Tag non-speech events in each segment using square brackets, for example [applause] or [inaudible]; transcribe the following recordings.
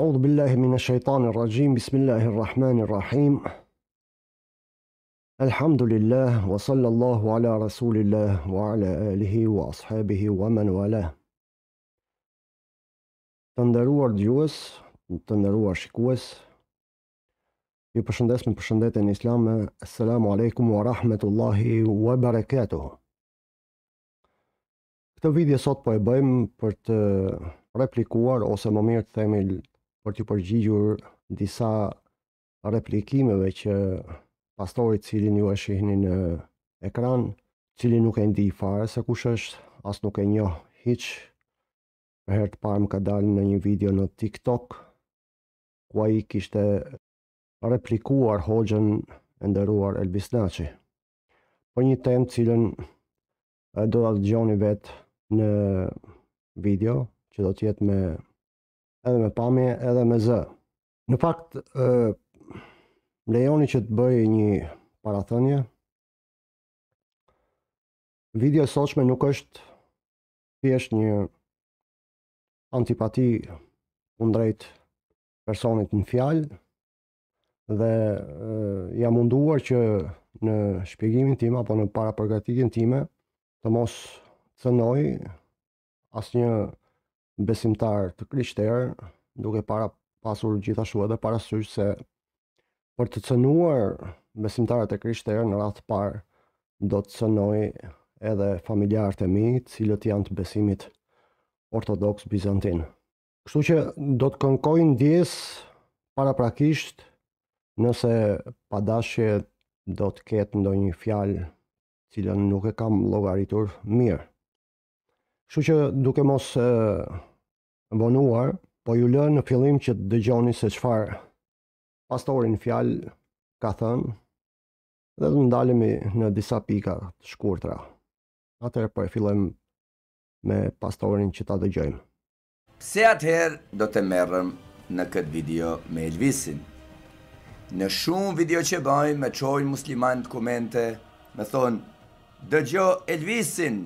أعوذ بالله من الشيطان الرجيم بسم الله الرحمن الرحيم الحمد لله وصلى الله على رسول الله وعلى آله وأصحابه ومن والاه تندروار ديوس تندروار شكوس ju përshëndes me përshëndetjen islame. Assalamu alaikum wa rahmatullahi wa barakatuh. Këtë video sot po e bëjmë për të replikuar ose më mirë të themi për të përgjigjur disa replikimeve që pastorit cilin ju e shihni në ekran, cili nuk e ndi i fare se kush është, as nuk e njoh hiq. Për herë të parë më ka dalë në një video në TikTok ku ai kishte replikuar Hoxhën e ndëruar Elvis Naçi. Për një temë cilën do ta gjoni vet në video që do të jetë me edhe me pamje, edhe me zë. Në fakt, lejoni që të bëj një parathënje. Video sotshme nuk është thjesht një antipati kundrejt personit në fjalë dhe jam munduar që në shpjegimin tim apo në paraprgatitjen time të mos cënoj asnjë një besimtar të krishterë, duke para pasur gjithashtu edhe para parasysh se për të cënuar besimtarët e krishterë në ratë parë, do të cënoj edhe familjarët e mi, cilët janë të besimit ortodoks bizantin. Kështu që do të kënkojnë djes para prakisht nëse padashje do të ketë ndonjë fjalë cilën nuk e kam llogaritur mirë. Kështu që duke mos e, bonuar, po ju lë në fillim që të dëgjoni se çfarë pastorin fjalë ka thënë dhe të ndalemi në disa pika të shkurtra. Atëherë po e fillojmë me pastorin që ta dëgjojmë. Se atëherë do të merrem në këtë video me Elvisin. Në shumë video që bëjmë me qojnë musliman të komente, me thonë, dëgjo Elvisin,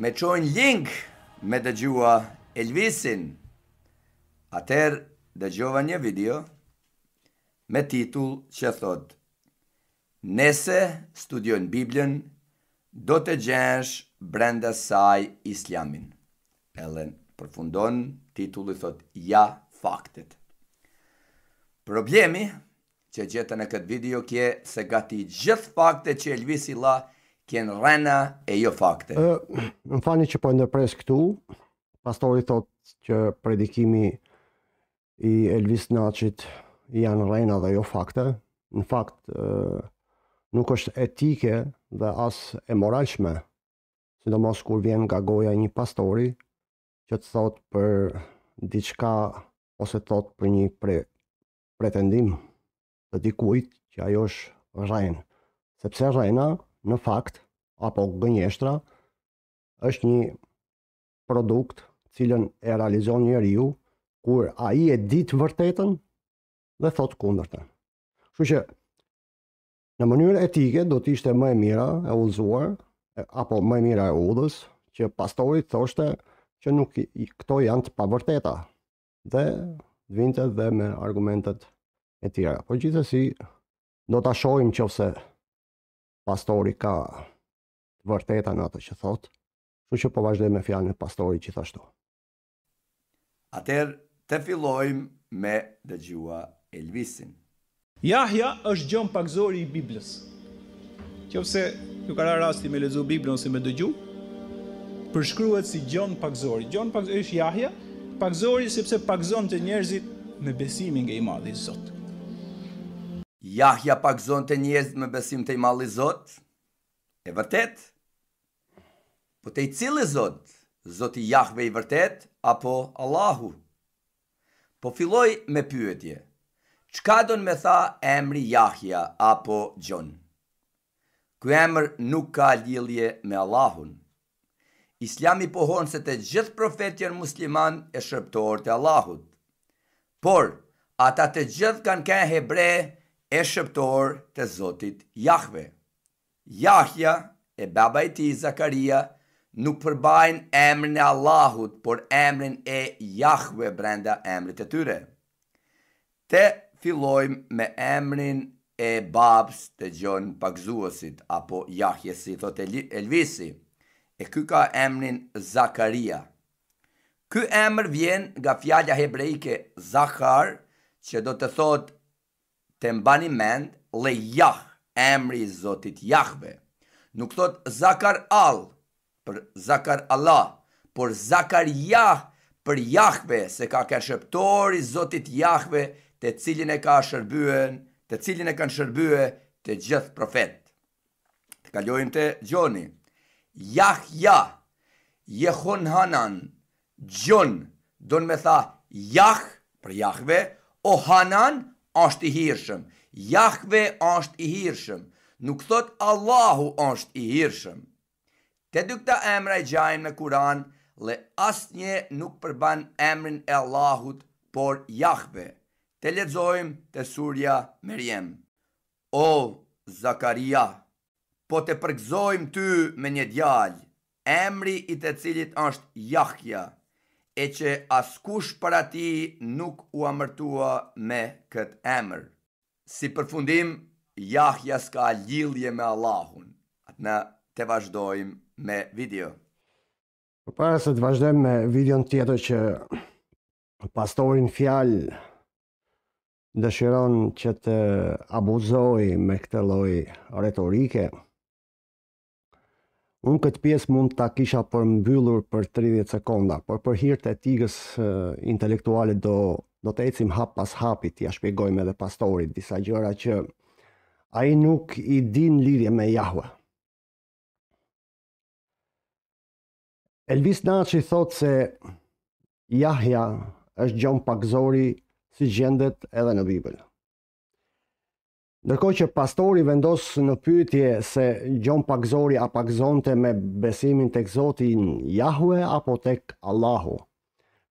me qojnë linkë, me dëgjua Elvisin. Atër dëgjova një video me titull që thot Nese studion Biblën, do të gjensh brenda saj islamin. Ellen përfundon titulli thot ja faktet. Problemi që gjetën e këtë video kje se gati gjithë faktet që Elvisi la nështë t'jen rena e jo fakte. Në fani që po ndërpres këtu, pastori thot që predikimi i Elvis Nacit janë rena dhe jo fakte. Në fakt, nuk është etike dhe as e moralshme, sidomos kur vjen nga goja një pastori që të thot për diçka ose thot për një pretendim të dikujt që ajo është rren, sepse rrena në fakt, apo gënjeshtra, është një produkt cilën e realizon një riu, kur a i e ditë vërtetën dhe thotë kundërten. Shku që në mënyrë etike do të ishte më e mira e ullëzuar, apo më e mira e udhës që pastorit thoshte që nuk i, këto janë të pavërteta dhe vinte dhe me argumentet e tjera. Por gjithësi, do të ashojmë që ose pastori ka vërteta në atë që thotë, shu që po vazhdoj me fjalën e pastori që thashtu. Atër të fillojmë me dëgjua Elvisin. Jahja është gjëmë pakzori i Biblës. Qëpse, ju kara rasti me lezu Biblën si me dëgju, përshkruhet si gjon pakzori. Gjon pakzori është Jahja, pakzori sepse pakzon të njerëzit me besimin nga i madhi Zotë. Jahja pak zonë të njëzë me besim të i mali zotë, e vërtet, po të i cili zotë, zotë i jahve i vërtet, apo Allahu. Po filloj me pyetje, qka don me tha emri jahja apo Gjonë? Ky emër nuk ka lilje me Allahun. Islami pohon se të gjithë profetjen musliman e shërptor të Allahut. Por, ata të gjithë kanë kënë hebrejë, e shëptor të Zotit Jahve. Jahja e baba i ti Zakaria nuk përbajnë emrën e Allahut, por emrën e Jahve brenda emrët e tyre. Te fillojmë me emrën e babës të gjonë pakzuosit, apo Jahje si thot Elvisi, e ky ka emrin Zakaria. Ky emër vjen nga fjalla hebreike Zakar, që do të thotë të mbani mend le jah, emri i Zotit Jahve. Nuk thot Zakar Al për Zakar Allah, por Zakar Jah për Jahve, se ka ka shëptori Zotit Jahve të cilin e ka shërbyen, të cilin e kanë shërbye të gjithë profet. Të kalojmë të gjoni. Jah, jah, jehon hanan, gjon, do në me tha jah, për jahve, o hanan, është i hirëshëm. Jahve është i hirëshëm. Nuk thot Allahu është i hirëshëm. Te dukta këta emre e gjajnë në Kuran, le asnje nuk përban emrin e Allahut, por Jahve. Te ledzojmë të surja më rjemë. O, Zakaria, po të përgzojmë ty me një djallë, emri i të cilit është Jahja e që askush për ati nuk u amërtua me këtë emër. Si përfundim, jahja s'ka ljilje me Allahun. Atë në të vazhdojmë me video. Për para se të vazhdojmë me video në tjetër që pastorin fjallë dëshiron që të abuzoj me këtë loj retorike, Unë këtë pjesë mund të kisha për mbyllur për 30 sekonda, por për hirtë e tigës uh, intelektuale do, do të ecim hap pas hapit, ja shpjegojmë edhe pastorit, disa gjëra që a i nuk i din lidhje me jahua. Elvis Natë thotë se jahja është gjonë pakzori si gjendet edhe në Bibelë. Ndërkohë që pastori vendos në pyetje se gjon pakzori a Pagzonte me besimin të këzotin Jahue apo tek Allahu.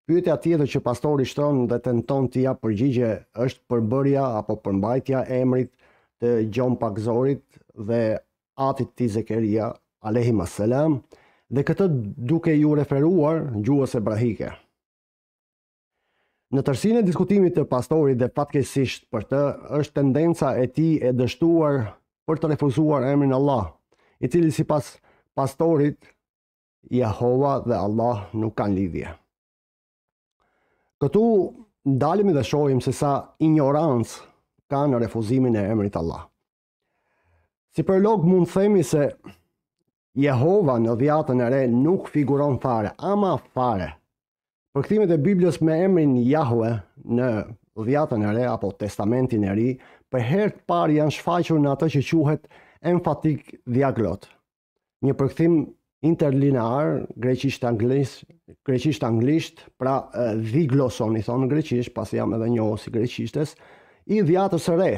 Pyetja tjetër që pastori shtron dhe të të ja përgjigje është përbërja apo përmbajtja emrit të gjon pakzorit dhe atit ti Zekeria Alehi salam, dhe këtë duke ju referuar gjuhës ebrahike. Në tërsinë e diskutimit të pastorit dhe fatkesisht për të është tendenca e ti e dështuar për të refuzuar emrin Allah, i cili si pas pastorit, Jehova dhe Allah nuk kanë lidhje. Këtu ndalim dhe shojim se sa ignorancë ka në refuzimin e emrit Allah. Si për log mund themi se Jehova në dhjatën e re nuk figuron fare, ama fare, Përkthimet e Biblës me emrin Jahue në Dhjatën e Re apo Testamentin e Ri për herë të parë janë shfaqur në atë që quhet emfatik diaglot. Një përkthim interlinear, greqisht anglisht, greqisht anglisht, pra digloson i thonë greqisht, pasi jam edhe njohës si greqishtes, i dhjatës së re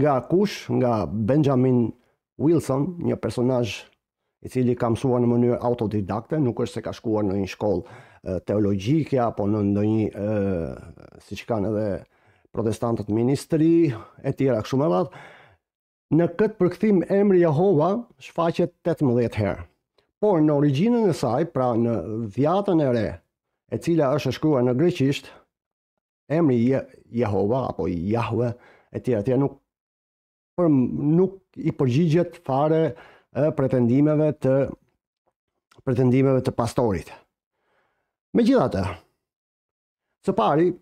nga kush, nga Benjamin Wilson, një personazh i cili ka mësuar në mënyrë autodidakte, nuk është se ka shkuar në një shkollë teologjike apo në ndonjë ë siç kanë edhe protestantët ministri e tjera kështu me radhë në këtë përkthim emri Jehova shfaqet 18 herë. Por në origjinën e saj, pra në Vjatën e Re, e cila është e shkruar në greqisht, emri Je Jehova apo Jahve e tjera tjera nuk por nuk i përgjigjet fare pretendimeve të pretendimeve të pastorit. Me gjithate, së pari,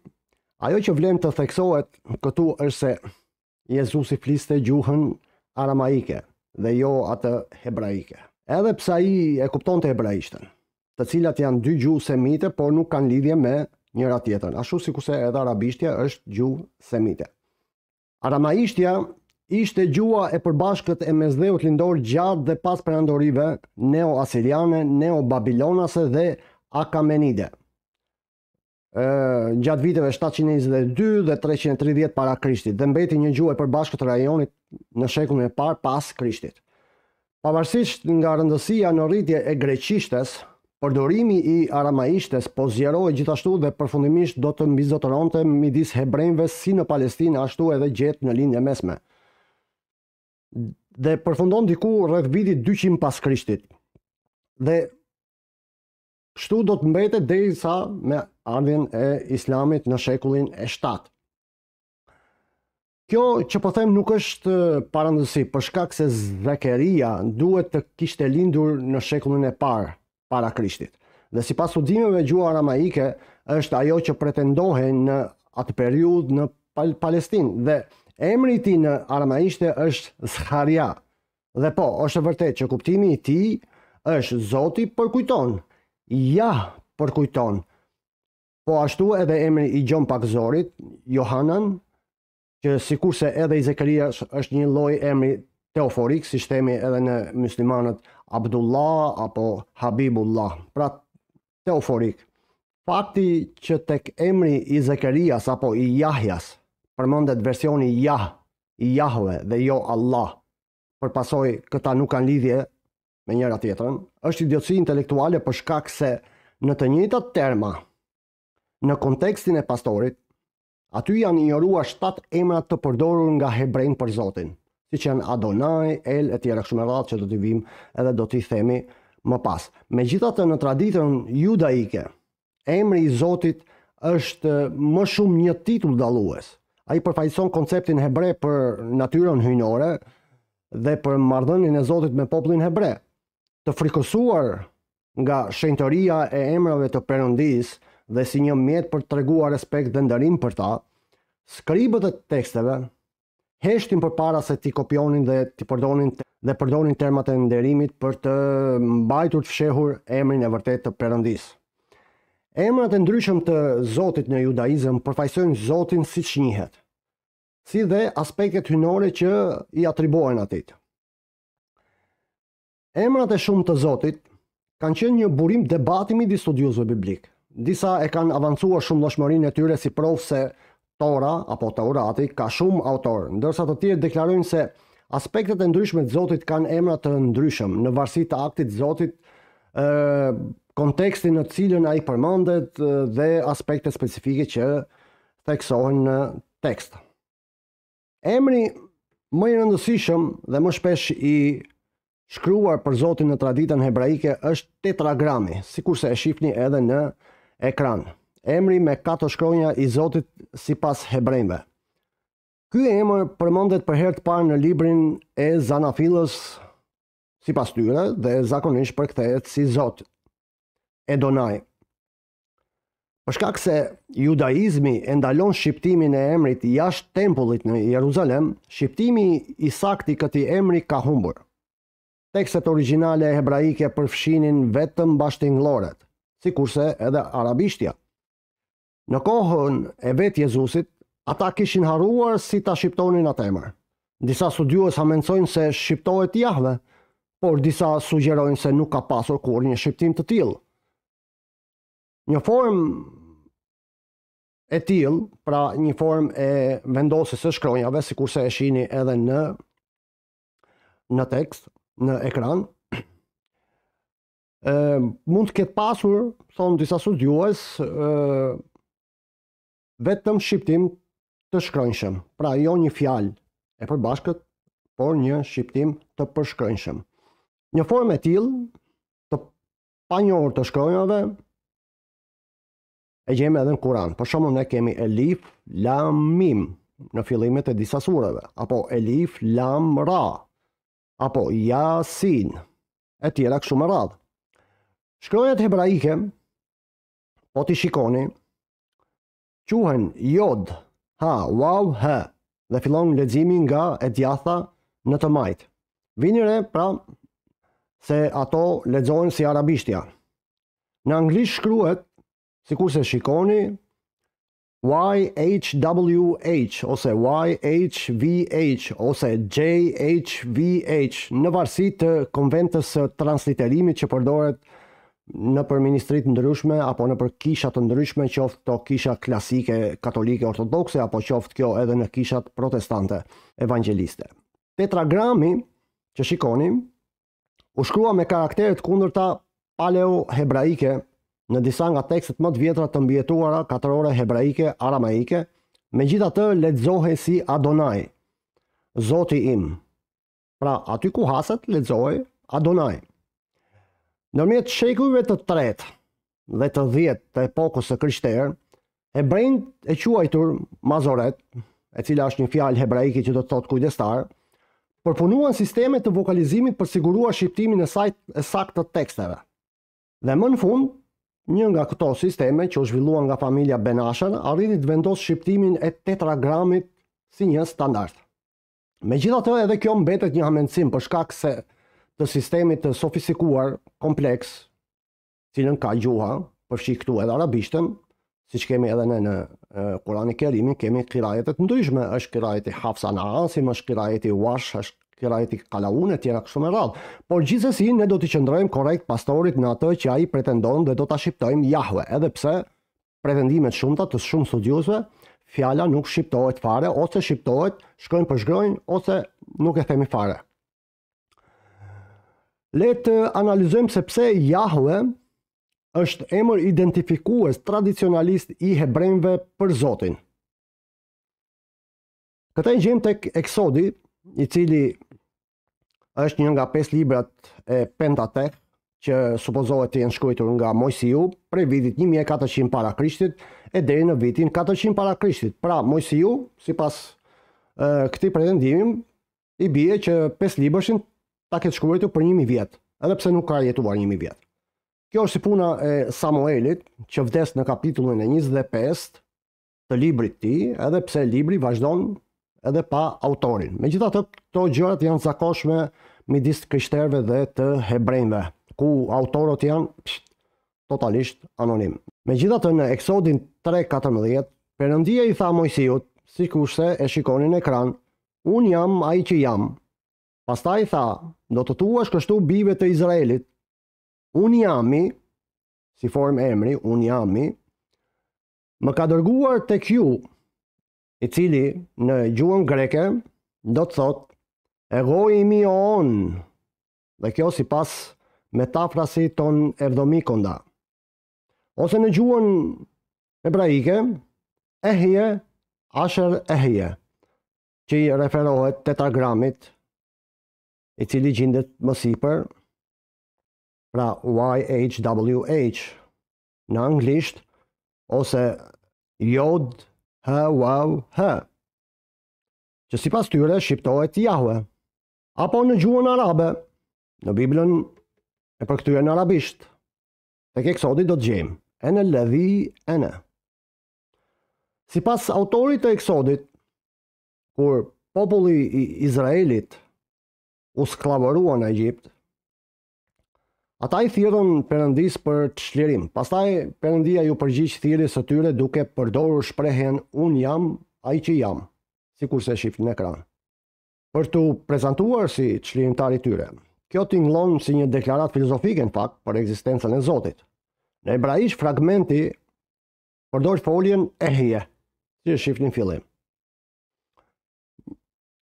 ajo që vlem të theksohet këtu është se Jezus i fliste gjuhën aramaike dhe jo atë hebraike. Edhe psa i e kupton të hebraishtën, të cilat janë dy gjuhë semite, por nuk kanë lidhje me njëra tjetën. Ashtu si kuse edhe arabishtja është gjuhë semite. Aramaishtja ishte gjua e përbashkët e mesdheut lindor gjatë dhe pas përandorive neo-asiriane, neo-babilonase dhe Akamenide. Ë gjatë viteve 722 dhe 330 para Krishtit, dhe mbeti një gjuhë e përbashkët të rajonit në shekullin e parë pas Krishtit. Pavarësisht nga rëndësia në rritje e greqishtes, përdorimi i aramaishtes po zjeroj gjithashtu dhe përfundimisht do të mbizotëronte midis hebrejnve si në Palestina ashtu edhe gjetë në linje mesme. Dhe përfundon diku vitit 200 pas krishtit. Dhe Kështu do të mbetet dhe i sa me ardhjen e islamit në shekullin e 7. Kjo që po them nuk është parandësi, përshkak se zvekeria duhet të kishtë e lindur në shekullin e parë, para krishtit. Dhe si pas udimeve gjua aramaike, është ajo që pretendohen në atë periud në Pal Palestin. Dhe emri ti në aramaishte është zharja. Dhe po, është vërtet që kuptimi ti është zoti kujton ja përkujton. Po ashtu edhe emri i gjon pak zorit, Johanan, që si kurse edhe i Zekaria është një loj emri teoforik, si shtemi edhe në muslimanët Abdullah apo Habibullah, pra teoforik. Fakti që tek emri i Zekarias apo i Jahjas, përmëndet versioni Jah, i Jahve dhe jo Allah, përpasoj këta nuk kanë lidhje me njëra tjetërën, është idiotësi intelektuale për shkak se në të njëjtat terma, në kontekstin e pastorit, aty janë injoruar njërua shtatë emrat të përdoru nga hebrejnë për Zotin, si që janë Adonai, El, e tjera këshme radhë që do t'i vim edhe do t'i themi më pas. Me gjitha të në traditën judaike, emri i Zotit është më shumë një titull dalues. A i përfajson konceptin hebrej për natyron hynore, dhe për mardhënin e Zotit me poplin hebre, të frikosuar nga shenjtoria e emrave të Perëndis dhe si një mjet për të treguar respekt dhe ndërim për ta, skribët e teksteve heshtin përpara se ti kopjonin dhe ti përdonin dhe përdonin termat e nderimit për të mbajtur të fshehur emrin e vërtet të Perëndis. Emrat e ndryshëm të Zotit në judaizëm përfaqësojnë Zotin siç njihet, si dhe aspektet hyjnore që i atribuohen atij. Emrat e shumë të Zotit kanë qenë një burim debati midis studiozëve biblik. Disa e kanë avancuar shumë lëshmërinë e tyre si provë se Tora apo Taurati ka shumë autor, ndërsa të tjerë deklarojnë se aspektet e ndryshme të Zotit kanë emra të ndryshëm në varësi të aktit të Zotit, ë kontekstin në cilën ai përmendet dhe aspekte specifike që theksohen në tekst. Emri më i rëndësishëm dhe më shpesh i shkruar për Zotin në traditën hebraike është tetragrami, si kurse e shifni edhe në ekran. Emri me katër shkronja i Zotit si pas hebrejnve. Ky e emër përmondet për herë të parë në librin e Zanafilës si pas tyre dhe zakonisht përkthehet si Zot Edonai. Përshkak se judaizmi e ndalon shqiptimin e emrit jashtë tempullit në Jeruzalem, shqiptimi i sakti këti emri ka humbur tekstet originale e hebraike përfshinin vetëm bashtinglorët, si kurse edhe arabishtja. Në kohën e vetë Jezusit, ata kishin haruar si ta shqiptonin atë emër. Disa studiues ha mencojnë se shqiptohet jahve, por disa sugjerojnë se nuk ka pasur kur një shqiptim të tilë. Një form e tilë, pra një form e vendosis e shkronjave, si kurse e shini edhe në, në tekst, në ekran. Ëm [clears throat] mund të ketë pasur, thon disa studues, vetëm shqiptim të shkronjshëm. Pra jo një fjalë e përbashkët, por një shqiptim të përshkronjshëm. Një formë e tillë të panjohur të shkronjave e gjejmë edhe në Kur'an. Për shembull ne kemi Elif Lam Mim në fillimet e disa sureve apo Elif Lam Ra apo Yasin e tjera kështu radhë. Shkronjat hebraike po ti shikoni quhen Yod ha waw ha dhe fillon leximi nga e djatha në të majtë. Vini re pra se ato lexohen si arabishtja. Në anglisht shkruhet sikur se shikoni YHWH ose YHVH ose JHVH në varësi të konventës së transliterimit që përdoret në për ministritë ndryshme apo në për kisha të ndryshme qoftë to kisha klasike katolike ortodokse apo qoftë kjo edhe në kishat protestante evangeliste. Tetragrami që shikonim u shkrua me karakteret kundërta paleo-hebraike, në disa nga tekstet më të vjetra të mbjetuara katërore hebraike, aramaike, me gjitha të ledzohe si Adonai, Zoti im. Pra, aty ku haset, ledzohe Adonai. Nërmjet shekujve të tret dhe të dhjet të epokës të kryshterë, brend e quajtur Mazoret, e cila është një fjalë hebraike që do të thotë kujdestar, përpunuan sisteme të vokalizimit për siguruar shqiptimin e, sajt, e sakt të teksteve. Dhe më në fund, Një nga këto sisteme që u zhvilluan nga familja Benashën arriti të vendosë shqiptimin e tetragramit si një standard. Me gjitha të edhe kjo mbetet një hamencim për shkak se të sistemi të sofistikuar, kompleks, cilën ka gjuha, përfshi këtu edhe arabishtën, si që kemi edhe në në Kurani Kerimi, kemi kirajetet ndryshme, është kirajeti Hafsa Asim, është kirajeti Wash, është tjera e tjera kalaune, tjera kështu me radhë. Por gjithësësi, ne do t'i qëndrojmë korekt pastorit në atë që a i pretendon dhe do t'a shqiptojmë jahve, edhe pse pretendimet shumëta të shumë studiusve, fjalla nuk shqiptojt fare, ose shqiptojt shkojnë për shgrojnë, ose nuk e themi fare. Letë analizojmë se pse jahve është emër identifikues tradicionalist i hebrejnve për Zotin. Këta i gjemë të eksodi, i cili është një nga 5 librat e Pentatek, që supozohet të jenë shkruar nga Mojsiu prej vitit 1400 para Krishtit e deri në vitin 400 para Krishtit. Pra Mojsiu, sipas pas këtij pretendimi, i bie që pesë librëshin ta ketë shkruar për 1000 vjet, edhe pse nuk ka jetuar 1000 vjet. Kjo është si puna e Samuelit, që vdes në kapitullin e 25 të librit të tij, edhe pse libri vazhdon edhe pa autorin. Me gjitha të këto gjërat janë zakoshme midis kështerve dhe të hebrejnve, ku autorot janë totalisht anonim. Me gjitha të në eksodin 3.14, përëndia i tha mojësijut, si kushte e shikoni në ekran, unë jam a i që jam. Pasta i tha, do të tuash kështu bive të Izraelit, unë jam i, si form emri, unë jam i, më ka dërguar të kju, i cili në gjuhën greke do të thot ego i mi o on dhe kjo si pas metafrasi ton erdomikonda. Ose në gjuhën ebraike ehje asher ehje që i referohet tetagramit i cili gjindet më siper pra YHWH në anglisht ose jodë ha wow ha që si pas tyre shqiptohet jahve, apo në gjuën arabe, në Biblën e për këtyre në arabisht, tek ke eksodit do të gjemë, e në levi e në. Si pas autorit të eksodit, kur populli i Izraelit u sklavërua në Egjipt, Ata i thirën përëndis për të shlirim. Pastaj përëndia ju përgjish thirës së tyre duke përdoru shprehen unë jam, a i që jam, si kurse shift në ekran. Për të prezentuar si të shlirimtari tyre, kjo të si një deklarat filozofike në fakt për eksistencën e Zotit. Në ebraish fragmenti përdoj foljen e hje, si e shift në fillim.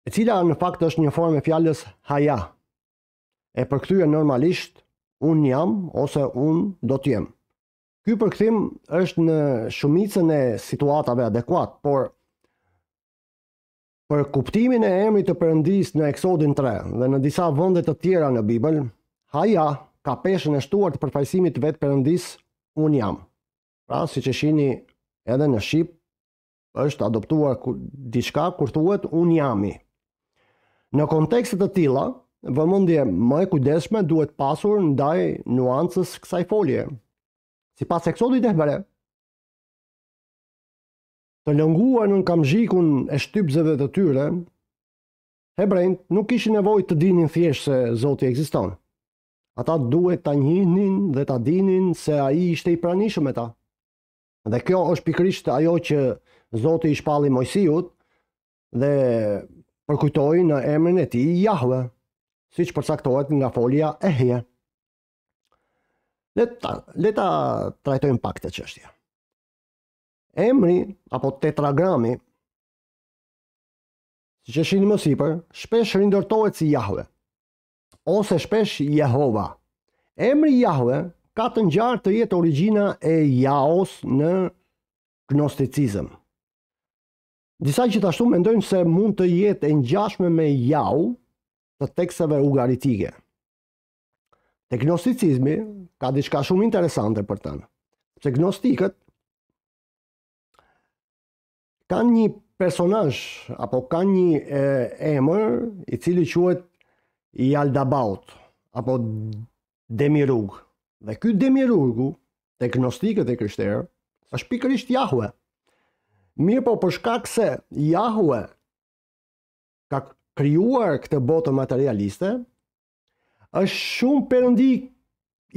E cila në fakt është një formë e fjallës haja, e përkëtyre normalisht unë jam ose unë do të jem. Ky përkthim është në shumicën e situatave adekuat, por për kuptimin e emrit të Perëndis në Eksodin 3 dhe në disa vende të tjera në Bibël, Haja ka peshën e shtuar të përfaqësimit vet Perëndis un jam. Pra, siç e shihni edhe në Shqip, është adoptuar diçka kur thuhet un jami. Në kontekste të tilla, vëmëndje më e kudeshme duhet pasur ndaj nuancës kësaj folje. Si pas eksodit e Hebrej, të lënguar në kamzhikun e shtypzeve të tyre, hebrejnët nuk ishi nevoj të dinin thjesht se Zoti ekziston. Ata duhet të njënin dhe të dinin se a i ishte i pranishëm me ta. Dhe kjo është pikrisht ajo që Zoti i shpalli Mojsiut dhe përkujtoj në emrin e ti Jahve. Jahve si që përsaktohet nga folja e herë. Leta, leta trajtojnë pak të qështja. Emri, apo tetragrami, që që shini mësipër, shpesh rindërtohet si jahve, ose shpesh Jehova. Emri jahve, ka të njartë të jetë origina e jaos në gnosticizëm. Disa që të ashtu mendojnë se mund të jetë e njashme me jau, të tekseve ugaritike. Të gnosticizmi ka diçka shumë interesante për tënë, se gnostikët kanë një personash, apo kanë një e, emër i cili quet i Aldabaut, apo Demirug. Dhe ky Demirugu, të gnostikët e kryshterë, është pikërisht Jahue. Mirë po për shkak se Jahue ka krijuar këtë botë materialiste është shumë përëndi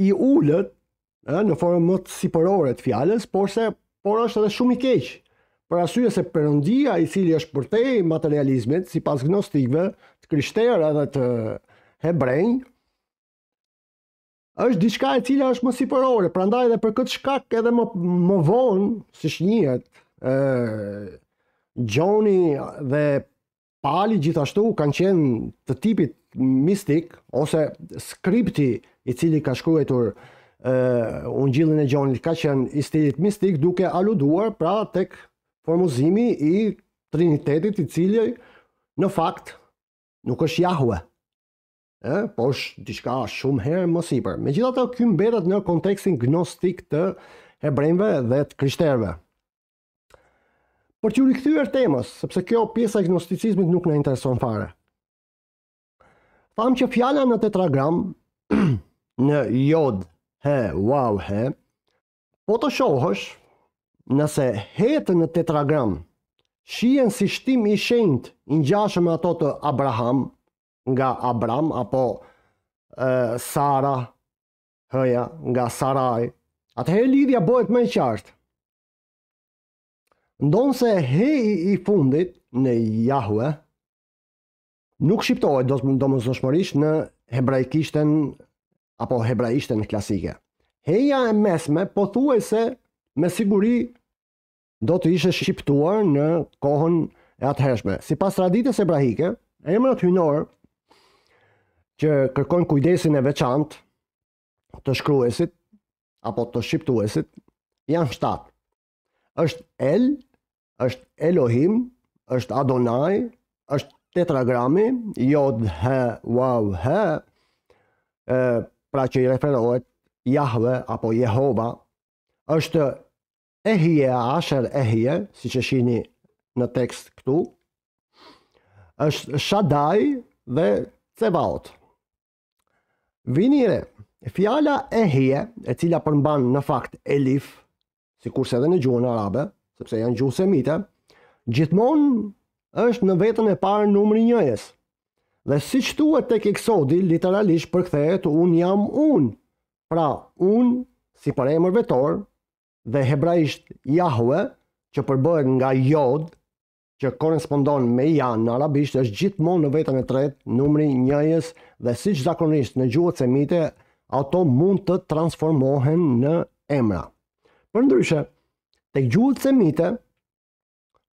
i ulët, ë, në formë më të sipërore të fjalës, por se por është edhe shumë i keq. Për arsye se perëndia i cili është përtej materializmit sipas gnostikve të kryshtera edhe të hebrejnë, është diçka e cila është më sipërore, prandaj edhe për këtë shkak edhe më më vonë, siç njihet, ë Gjoni dhe pali gjithashtu kanë qenë të tipit mistik ose skripti i cili ka shkruetur uh, e gjonit ka qenë i stilit mistik duke aluduar pra tek formuzimi i trinitetit i cili në fakt nuk është jahue e, po është diçka shumë herë më sipër. Megjithatë, ky mbetet në kontekstin gnostik të hebrejve dhe të krishterëve. Por që rikëthyër temës, sepse kjo pjesa e gnosticismit nuk në intereson fare. Tham që fjala në tetragram, [clears throat] në jod, he, wow, he, po të shohësh nëse hetë në tetragram, shien si shtim i shenjt i ngjashëm ato të Abraham nga Abram apo e, Sara hëja nga Sarai atëherë lidhja bëhet më e qartë ndonë se he i fundit në Jahue, nuk shqiptohet do, do më zëshmërisht në hebrajkishten apo hebraishten klasike. Heja e mesme po thuaj se me siguri do të ishe shqiptuar në kohën e atëheshme. Si pas traditës hebraike, emrat hynor që kërkojnë kujdesin e veçant të shkruesit apo të shqiptuesit janë shtatë është El, është Elohim, është Adonai, është tetragrami, Jod, He, Waw, He, e, pra që i referohet Jahve apo Jehova, është Ehje, Asher Ehje, si që shini në tekst këtu, është Shadai dhe Cevaot. Vinire, fjala Ehje, e cila përmban në fakt Elif, si kurse edhe në gjuhën arabe, sepse janë gjuhë semite, gjithmonë është në vetën e parë numri njëjes. Dhe si që tu e tek eksodi, literalisht për këthejet, unë jam unë. Pra, unë, si për emër vetor, dhe hebraisht jahue, që përbëhet nga jod, që korespondon me janë në arabisht, është gjithmonë në vetën e tretë numri njëjes, dhe si që zakonisht në gjuhët semite, ato mund të transformohen në emra. Për ndryshe, të gjuhët semite,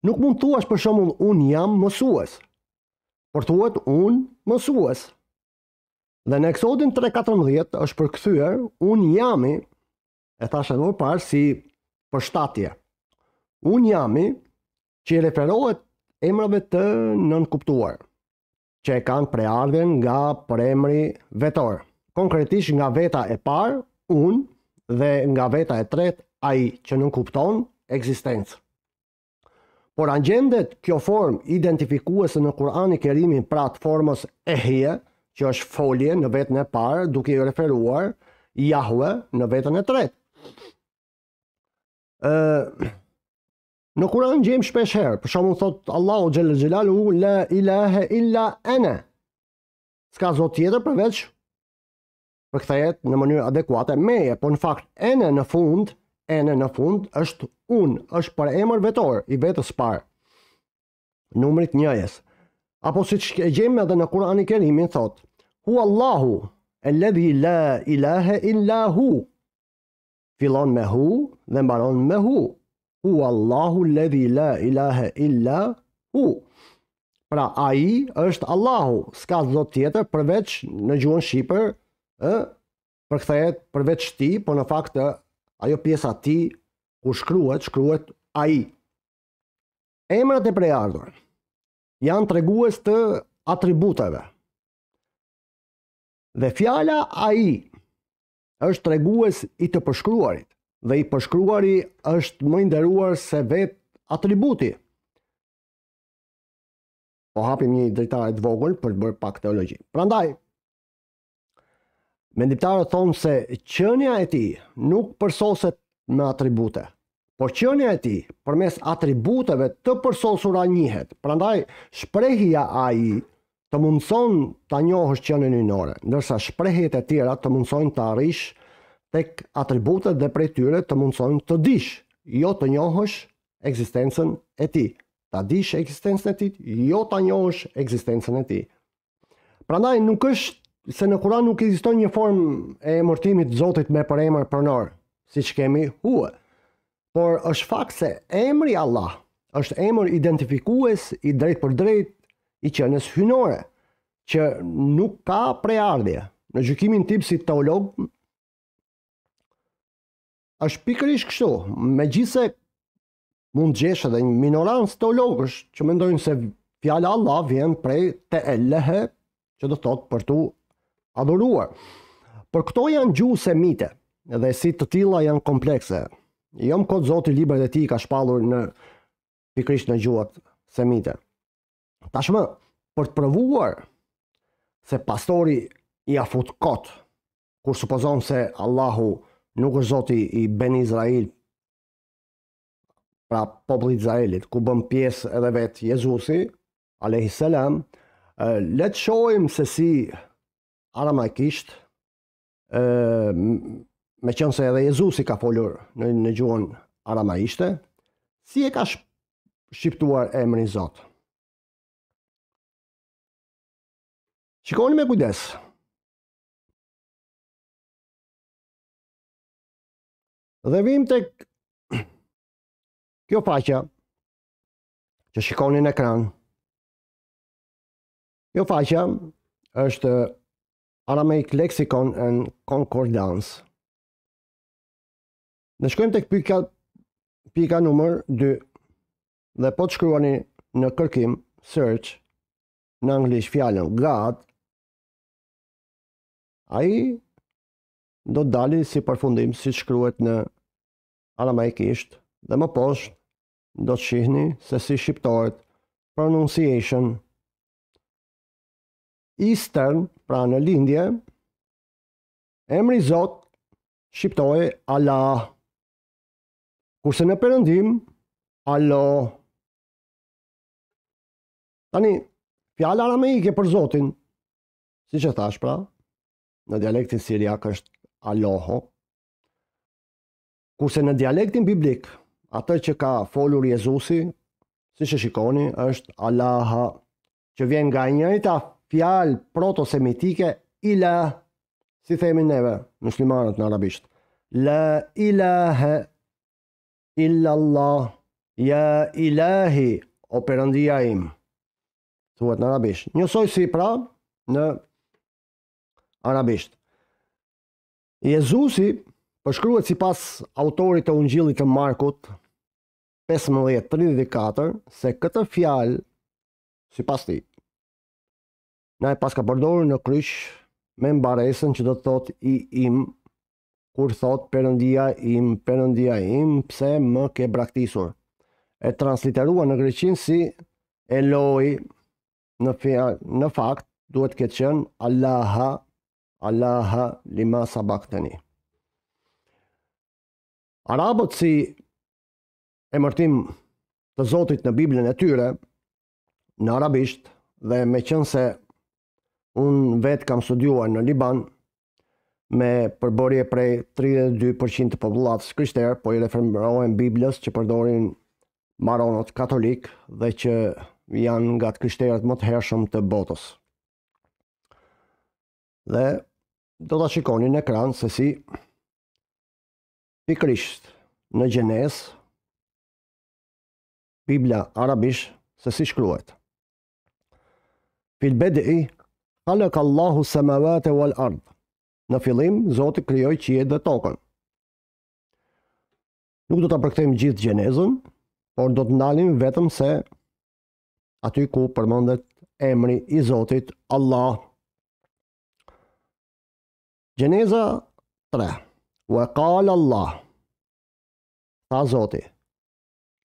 nuk mund të thuash për shumull unë jam mësues, por thuet unë mësues. Dhe në eksodin 3.14 është këthyër, unë jami, e thashe dhe parë si shtatje, Unë jami që i referohet emrave të nënkuptuar, që e kanë preardhen nga premri vetor, konkretisht nga veta e parë, unë, dhe nga veta e tretë, ai që nuk kupton ekzistencë. Por angjendet kjo formë identifikuese në Kur'anin e Kerimin pra të formës ehje, që është folje në vetën e parë duke i referuar Jahwe në vetën e tretë. Ë Në Kur'an gjejmë shpesh herë, për shembull thot Allahu xhel xhelalu la ilahe illa ana. S'ka zot tjetër përveç për jetë në mënyrë adekuate meje, por në fakt ene në fund n në fund është un, është për emër vetor i vetës par. Numrit njëjes. Apo si që gjemë edhe në kur anë i kerimin thot, hu Allahu, e ledhi la ilahe illa hu. Filon me hu dhe mbaron me hu. Hu Allahu ledhi la ilahe illa hu. Pra a i është Allahu, s'ka zot tjetër përveç në gjuhën Shqipër, e, për këthejet përveç ti, po në faktë ajo pjesa ti, ku shkruhet, shkruhet a i. Emrat e prejardur janë tregues të atributeve. Dhe fjala a i është tregues i të përshkruarit dhe i përshkruari është më ndëruar se vetë atributi. Po hapim një drejtare të vogël për të bërë pak teologji. Prandaj, Mendimtarët thonë se qënja e ti nuk përsoset me atribute, por qënja e ti përmes atributeve të përsosura njëhet, prandaj shprejhja a i të mundëson të njohësht qënë një nore, ndërsa shprejhjet e tjera të mundëson të arish tek atributet dhe prej tyre të mundëson të dish, jo të njohësh eksistencen e ti. të dish eksistencen e ti, jo të njohësh eksistencen e ti. Prandaj nuk është se në Kur'an nuk ekziston një formë e emërtimit të Zotit me për emër pronor, siç kemi huë, Por është fakt se emri Allah është emër identifikues i drejt për drejt i qenës hynore, që nuk ka preardhje. Në gjykimin tip si teolog, është pikërisht kështu, me gjithse mund gjeshe dhe një minorans teologësh që mendojnë se fjallë Allah vjen prej te lehe që do thotë për tu adhuruar. Por këto janë gjuhë semite dhe si të tilla janë komplekse. Jo më kot Zoti librat e tij ka shpallur në pikrisht në gjuhat semite. Tashmë, për të provuar se pastori i afut kot kur supozon se Allahu nuk është Zoti i Ben Izrael pra popullit Izraelit ku bën pjesë edhe vetë Jezusi alayhis salam eh, let shohim se si aramaikisht, me qënë se edhe Jezusi ka folur në, në gjuhën aramaishte, si e ka shqiptuar e mërin Zotë. Shikoni me kujdes. Dhe vim të kjo faqa që shikoni në ekran. Kjo faqa është Aramaic Lexicon and Concordance. Ne shkojmë tek pika pika numër 2. Dhe po të shkruani në kërkim search në anglisht fjalën God. Ai do të dalë si përfundim si shkruhet në aramaikisht dhe më poshtë do të shihni se si shqiptohet pronunciation Eastern pra në lindje, emri Zot shqiptoj Allah. Kurse në përëndim, Allah. Tani, fjala arameike për Zotin, si që thash pra, në dialektin siriak është Allaho, kurse në dialektin biblik, atë që ka folur Jezusi, si që shikoni, është Allaha, që vjen nga njëjta fjalë protosemitike ila si themi neve muslimanët në arabisht la ilaha illa allah ya ilahi o perëndia im thuhet në arabisht njësoj si pra në arabisht Jezusi përshkruhet sipas autorit të Ungjillit të Markut 15:34 se këtë fjalë sipas tij na e pas ka në krysh me mbaresën që do të thot i im, kur thot përëndia im, përëndia im, pse më ke braktisur. E transliterua në greqin si Eloi, në, fja, në fakt, duhet këtë qënë Allaha, Allaha lima sabakteni. Arabët si emërtim të Zotit në Biblën e tyre, në arabisht, dhe me qënë se unë vetë kam studiuar në Liban me përborje prej 32% të popullatës kryshterë, po i referohen Biblës që përdorin maronot katolik dhe që janë nga të kryshterët më të hershëm të botës. Dhe do të shikoni në ekran se si pikrisht në gjenes Biblia arabish se si shkruhet. Filbedi Halak Allahu samawati wal ard. Në fillim Zoti krijoi qiejt dhe tokën. Nuk do ta përkthejmë gjithë gjenezën, por do të ndalim vetëm se aty ku përmendet emri i Zotit Allah. Gjeneza 3. Wa qala Allah. Pa Zoti.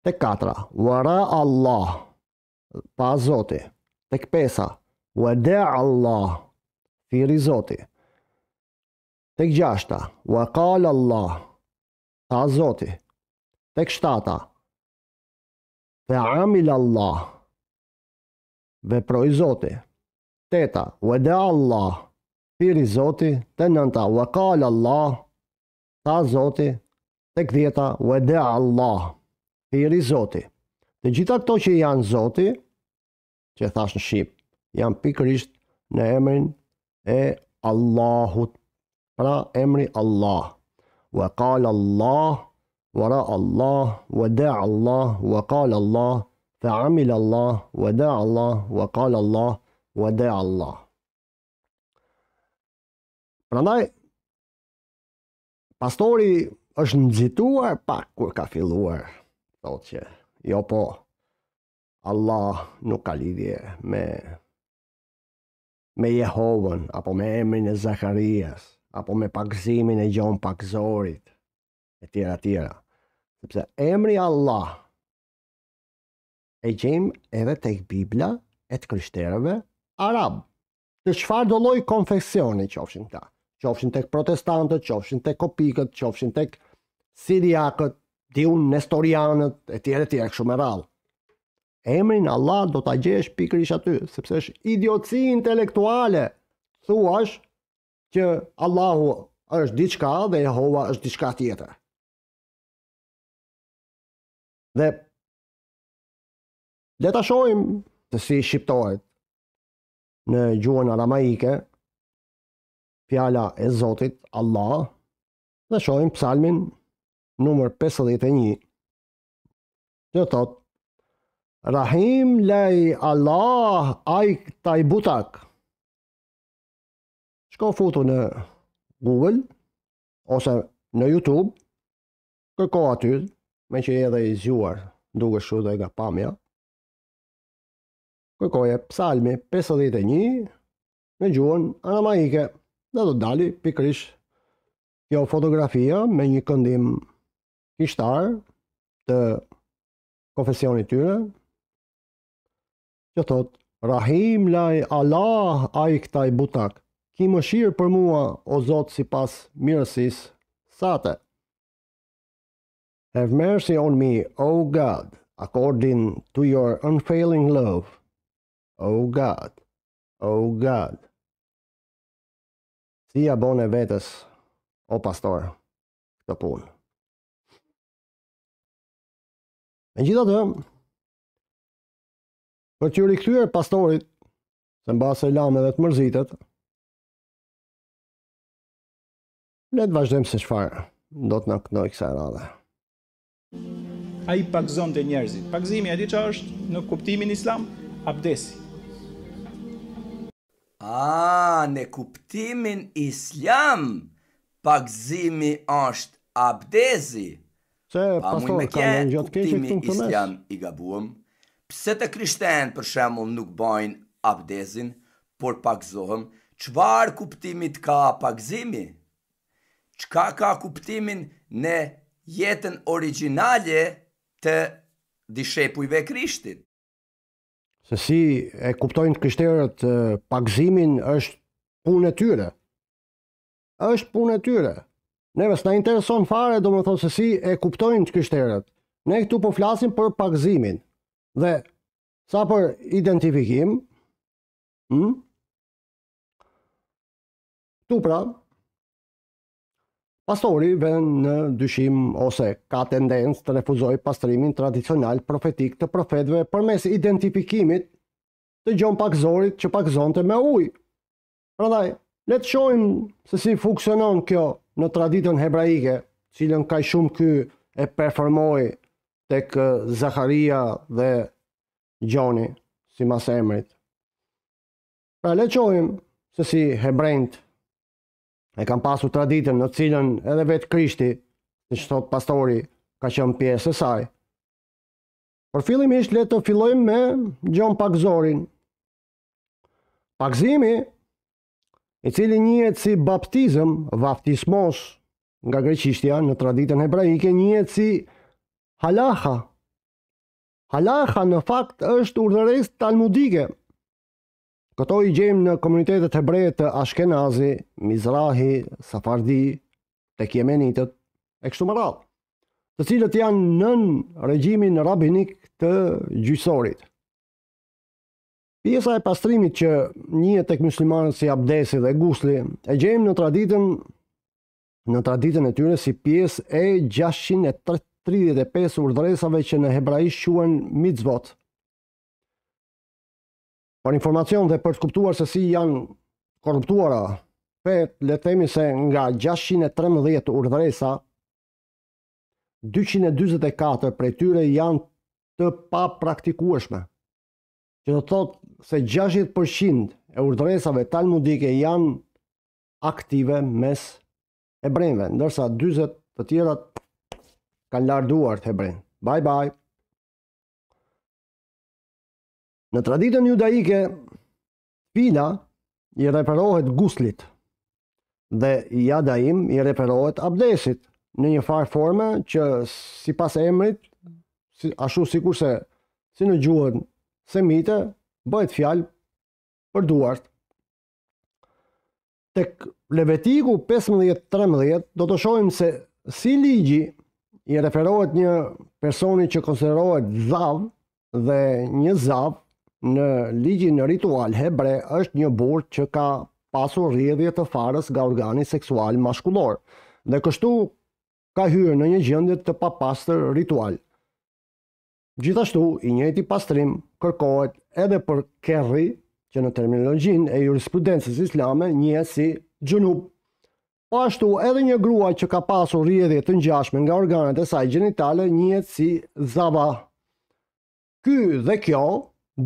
Tek 4. Wa ra Allah. Pa Zoti. Tek 5 wa da' Allah, thiri Zoti. Tek gjashta, wa qal Allah, ta Zoti. Tek shtata, fa amil Allah, veproi Zoti. Teta, wa da' Allah, thiri Zoti. Te nënta, wa qal Allah, ta Zoti. Tek dhjeta, wa da' Allah, thiri Zoti. Të gjitha këto që janë Zoti, që thash në Shqip, janë pikërisht në emrin e Allahut. Pra emri Allah. Wa qala Allah, wa ra Allah, wa da Allah, wa qala Allah, fa amila Allah, wa da Allah, wa qala Allah, wa da Allah. Prandaj pastori është nxituar pa kur ka filluar, thotë që jo po Allah nuk ka lidhje me me Jehovën, apo me emrin e Zakarias, apo me pakëzimin e gjon pakëzorit, e tjera tjera. Sepse emri Allah e gjim edhe tek Biblia e të kryshtereve Arab. Të shfar do konfeksioni që ofshin ta. Që ofshin tek protestantët, që ofshin tek kopikët, që ofshin tek siriakët, diun nestorianët, e tjera tjera këshu me rallë emrin Allah do të gjesh pikrish aty, sepse është idioci intelektuale, thuash që Allahu është diçka dhe Jehova është diçka tjetër. Dhe dhe ta shojmë të si shqiptohet në gjuhën aramaike, fjala e Zotit Allah, dhe shojmë psalmin numër 51, që thotë, Rahim lej Allah ajk taj butak. Shko futu në Google, ose në Youtube, kërko aty, me që edhe i zhuar, duke shu dhe ga pamja, kërkoje psalmi 51, në gjuhën anamaike, dhe do dali pikrish, kjo fotografia me një këndim kishtar, të konfesionit tyre, që thot, Rahim laj Allah a i këtaj butak, ki më shirë për mua o zotë si pas mirësis sate. Have mercy on me, O God, according to your unfailing love. O God, O God. Si a bone vetës, o pastor, këtë punë. Në gjitha të, Për t'ju rikthyer pastorit, se në base lamë dhe të mërzitet, le të vazhdojmë se qëfarë, do të në këtë kësa e radhe. A i pakzon të njerëzit. Pakzimi, a di që është në kuptimin islam, abdesi. A, në kuptimin islam, pakzimi është abdesi. Se, pastor, ka në gjatë kënë që këtu në të islam i pse të krishtenë për shemull nuk bajnë abdezin, por pakzohëm, qëvar kuptimit ka pakzimi? Qka ka kuptimin në jetën originale të dishepujve krishtit? Se si e kuptojnë krishterët pakzimin është punë e tyre. është punë e tyre. Neve s'na intereson fare, do më thonë se si e kuptojnë të krishterët. Ne këtu po flasim për pakzimin. Dhe sa për identifikim, hm? tu pra, pastori ven në dyshim ose ka tendencë të refuzoj pastrimin tradicional profetik të profetve për mes identifikimit të gjon pak zorit që pak zonte me uj. Pra daj, le të shojmë se si funksionon kjo në traditën hebraike, cilën ka shumë ky e performoi tek Zaharia dhe Gjoni, si mas emrit. Pra le qojmë se si hebrejnët e kam pasu traditën në cilën edhe vetë krishti, si që thotë pastori, ka qënë pjesë e saj. Por fillim ishtë le të fillojmë me Gjon Pakzorin. Pakzimi, i cili njëhet si baptizëm, vaftismos, nga greqishtja në traditën hebraike, njëhet si baptizëm, Halaha. Halaha në fakt është urdhëres talmudike. Këto i gjejmë në komunitetet e të Ashkenazi, Mizrahi, Safardi, të Kjemenitët, e kështu më ratë, të cilët janë nën regjimin rabinik të gjysorit. Pjesa e pastrimit që një tek muslimanët si abdesi dhe gusli, e gjejmë në traditën, në traditën e tyre si pjesë e 35 urdhëresave që në hebraisht quhen mitzvot. Por informacion dhe për të kuptuar se si janë korruptuara, pe le të themi se nga 613 urdhëresa 244 prej tyre janë të papraktikueshme. Që do thotë se 60% e urdhëresave talmudike janë aktive mes hebrejve, ndërsa 40 të tjera ka larduar të hebrejnë. Bye bye. Në traditën judaike, fila i reperohet guslit dhe jadaim i reperohet abdesit në një farë forme që si pas emrit, si, ashtu si kurse si në gjuhën semite, bëhet fjalë për duart. Tek Levetiku 15.13 do të shojmë se si ligji i referohet një personi që konsiderohet zav dhe një zav në ligjin në ritual hebre është një burë që ka pasur rrjedhje të farës nga organi seksual mashkullor dhe kështu ka hyrë në një gjendje të papastër ritual. Gjithashtu, i njëjti pastrim kërkohet edhe për kerri që në terminologjinë e jurisprudencës islame njihet si xhunub. Po ashtu edhe një grua që ka pasur rjedhje të ngjashme nga organet e saj gjinitale njihet si zaba. Ky dhe kjo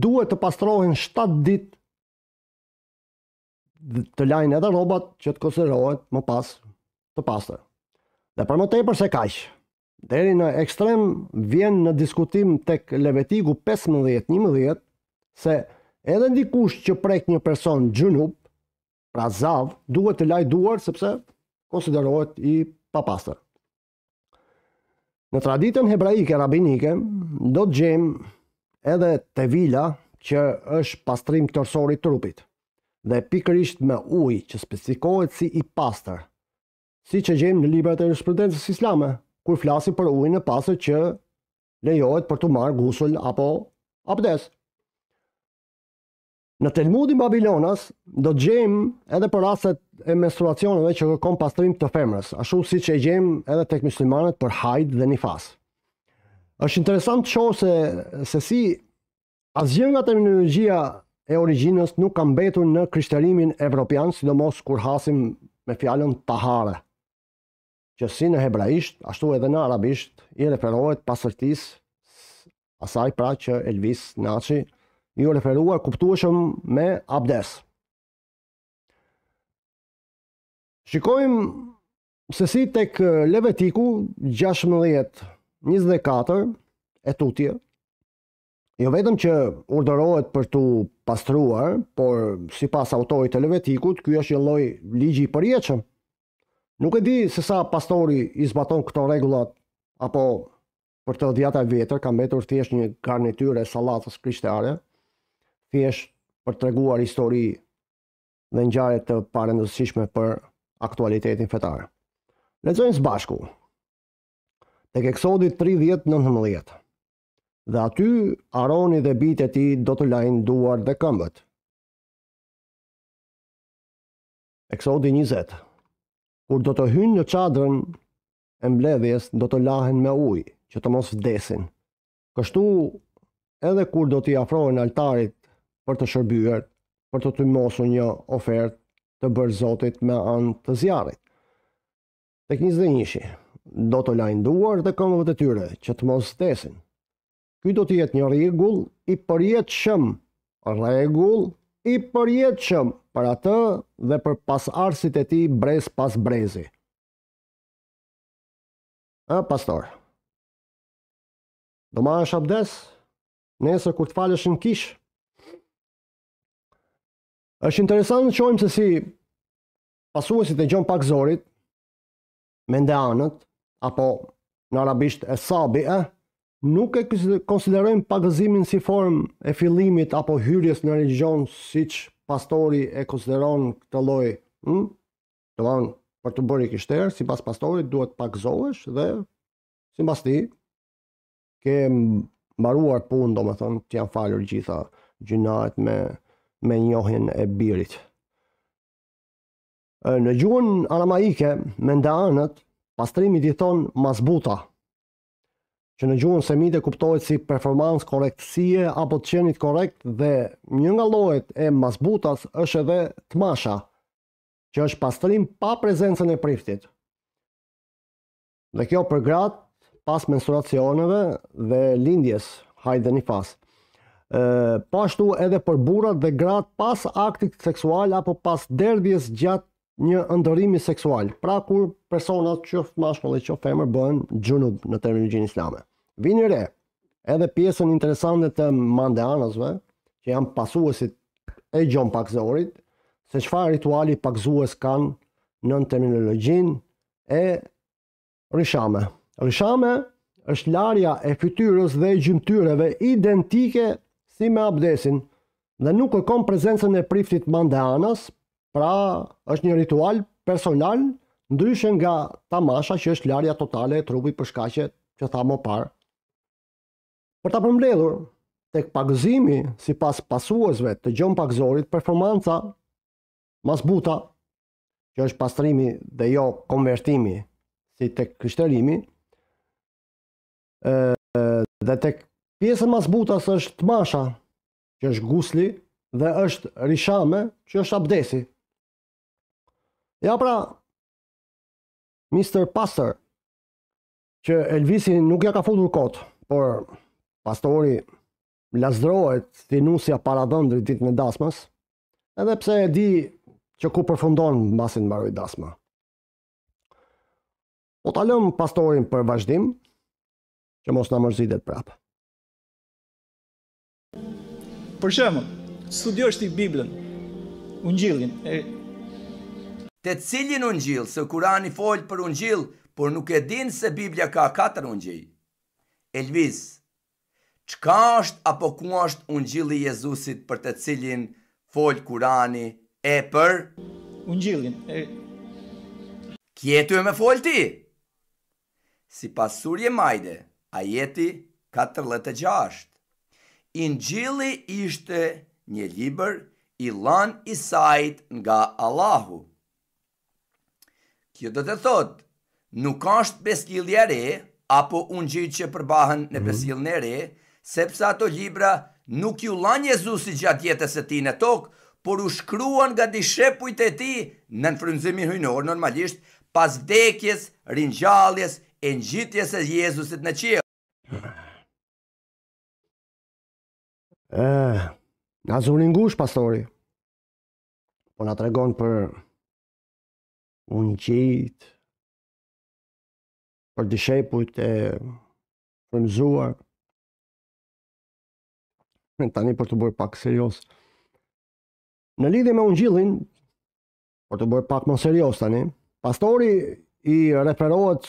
duhet të pastrohen 7 ditë të lajnë edhe robat që të konserohet më pas të pastër. Dhe për më tepër se kaq. Deri në ekstrem vjen në diskutim tek levetigu 15-11 se edhe dikush që prek një person gjënup, pra zavë, duhet të laj duar sepse konsiderohet i papastër. Në traditën hebraike rabinike do të gjem edhe te vila që është pastrim tërësori trupit dhe pikërisht me uj që specifikohet si i pastër, si që gjem në libret e rëshpërdenës islame, kur flasi për uj e pasër që lejohet për të marë gusull apo abdes. Në Talmudin Babilonas do të gjejmë edhe për rastet e menstruacioneve që kërkon pastrim të femrës, ashtu siç e gjejmë edhe tek muslimanët për hajd dhe nifas. Është interesant të shohë se se si asgjë nga terminologjia e origjinës nuk ka mbetur në krishterimin evropian, sidomos kur hasim me fjalën tahare. Që si në hebraisht, ashtu edhe në arabisht i referohet pastërtisë asaj pra që Elvis Naçi ju referuar kuptueshëm me abdes. Shikojmë se si tek Levetiku 16:24 e tutje, jo vetëm që urdhërohet për tu pastruar, por sipas autorit të Levetikut, ky është një lloj ligji i përjetshëm. Nuk e di se sa pastori i zbaton këto rregullat apo për të dhjata vjetër ka mbetur thjesht një garnitur e sallatës kristiane, thjesht për të reguar histori dhe njare të parendësishme për aktualitetin fetar. Lexojmë së bashku, tek eksodit 30:19. dhe aty Aroni dhe bitë e ti do të lajnë duar dhe këmbët. Eksodi 20, kur do të hynë në qadrën e mbledhjes, do të lahen me ujë, që të mos vdesin. Kështu, edhe kur do t'i afrojnë altarit për të shërbyer, për të të mosu një ofert të bërë zotit me anë të zjarit. Tek 21 do të lajnë duar të këngëve të tyre që të mos stesin. Ky do të jetë një rregull i përjetshëm, rregull i përjetshëm për atë dhe për pasardhësit e tij brez pas brezi. A pastor. Do shabdes, abdes? Nesër kur të falësh në kishë, është interesant të shohim se si pasuesit e Gjon Pak Zorit, Mendeanët, apo në arabisht e Sabi, eh, nuk e konsiderojnë pagëzimin si form e fillimit apo hyrjes në religion si që pastori e konsideron këtë loj. Hm? Të vanë për të bërë i kishterë, si pas pastorit duhet pagëzohesh dhe si pas ti, ke mbaruar punë, do me thonë, të janë falur gjitha gjinajt me me njohin e birit. Në gjuhën aramaike, mendanët, pastrimit i diton mazbuta, që në gjuhën semite kuptohet si performans korektësie apo të qenit korekt dhe një nga lojt e mazbutas është edhe tmasha, që është pastrim pa prezencën e priftit. Dhe kjo për gratë pas menstruacioneve dhe lindjes, hajde një fasë pashtu edhe për burat dhe grat pas aktit seksual apo pas derdhjes gjatë një ndërrimi seksual, pra kur personat që mashkull dhe që femër bëhen gjunub në terminologjin islame. Vini re, edhe pjesën interesante të mandeanësve, që janë pasuesit e gjon pakzorit, se çfarë rituali pakzues kanë në terminologjin e rishame. Rishame është larja e fytyrës dhe gjymtyreve identike si me abdesin dhe nuk kërkon prezencën e priftit mandeanas, pra është një ritual personal ndryshën nga tamasha që është larja totale e trupit për shkaqe që tha më parë. Për ta përmbledhur, tek pagëzimi si pas pasuesve të gjon pagëzorit performanca mas buta, që është pastrimi dhe jo konvertimi si tek kështërimi, dhe tek Pjesën mas butas është masha, që është gusli, dhe është rishame, që është abdesi. Ja pra, Mr. Pastor, që Elvisi nuk ja ka futur kotë, por pastori lasdrohet të nusja para dëndri ditë në dasmës, edhe pse e di që ku përfundon në basin në dasma. O po talëm pastorin për vazhdim, që mos në mërzitet prapë. Për shemë, studiosh ti Biblën, unë E... Te cilin unë se kurani folë për unë por nuk e din se Biblja ka 4 unë gjil. Elvis, qka është apo ku është unë i Jezusit për te cilin folë kurani e për? Unë gjilin. Kjetu e me folë ti? Si pasurje majde, ajeti 46. Injili ishte një liber i lan i sajt nga Allahu. Kjo dhe të thot, nuk ashtë beskilja re, apo unë gjithë që përbahen në mhm. beskilën e re, sepse ato libra nuk ju lan Jezusi gjatë jetës e ti në tokë, por u shkruan nga di shepujt e ti në nëfrunzimi hujnorë, normalisht pas vdekjes, rinjalljes, e njitjes e Jezusit në qilë. E, nga zhurin ngush, pastori. Po nga të regon për unë qitë, për të shepujt e Në Tani për të bërë pak serios. Në lidhje me unë gjillin, për të bërë pak më serios tani, pastori i referohet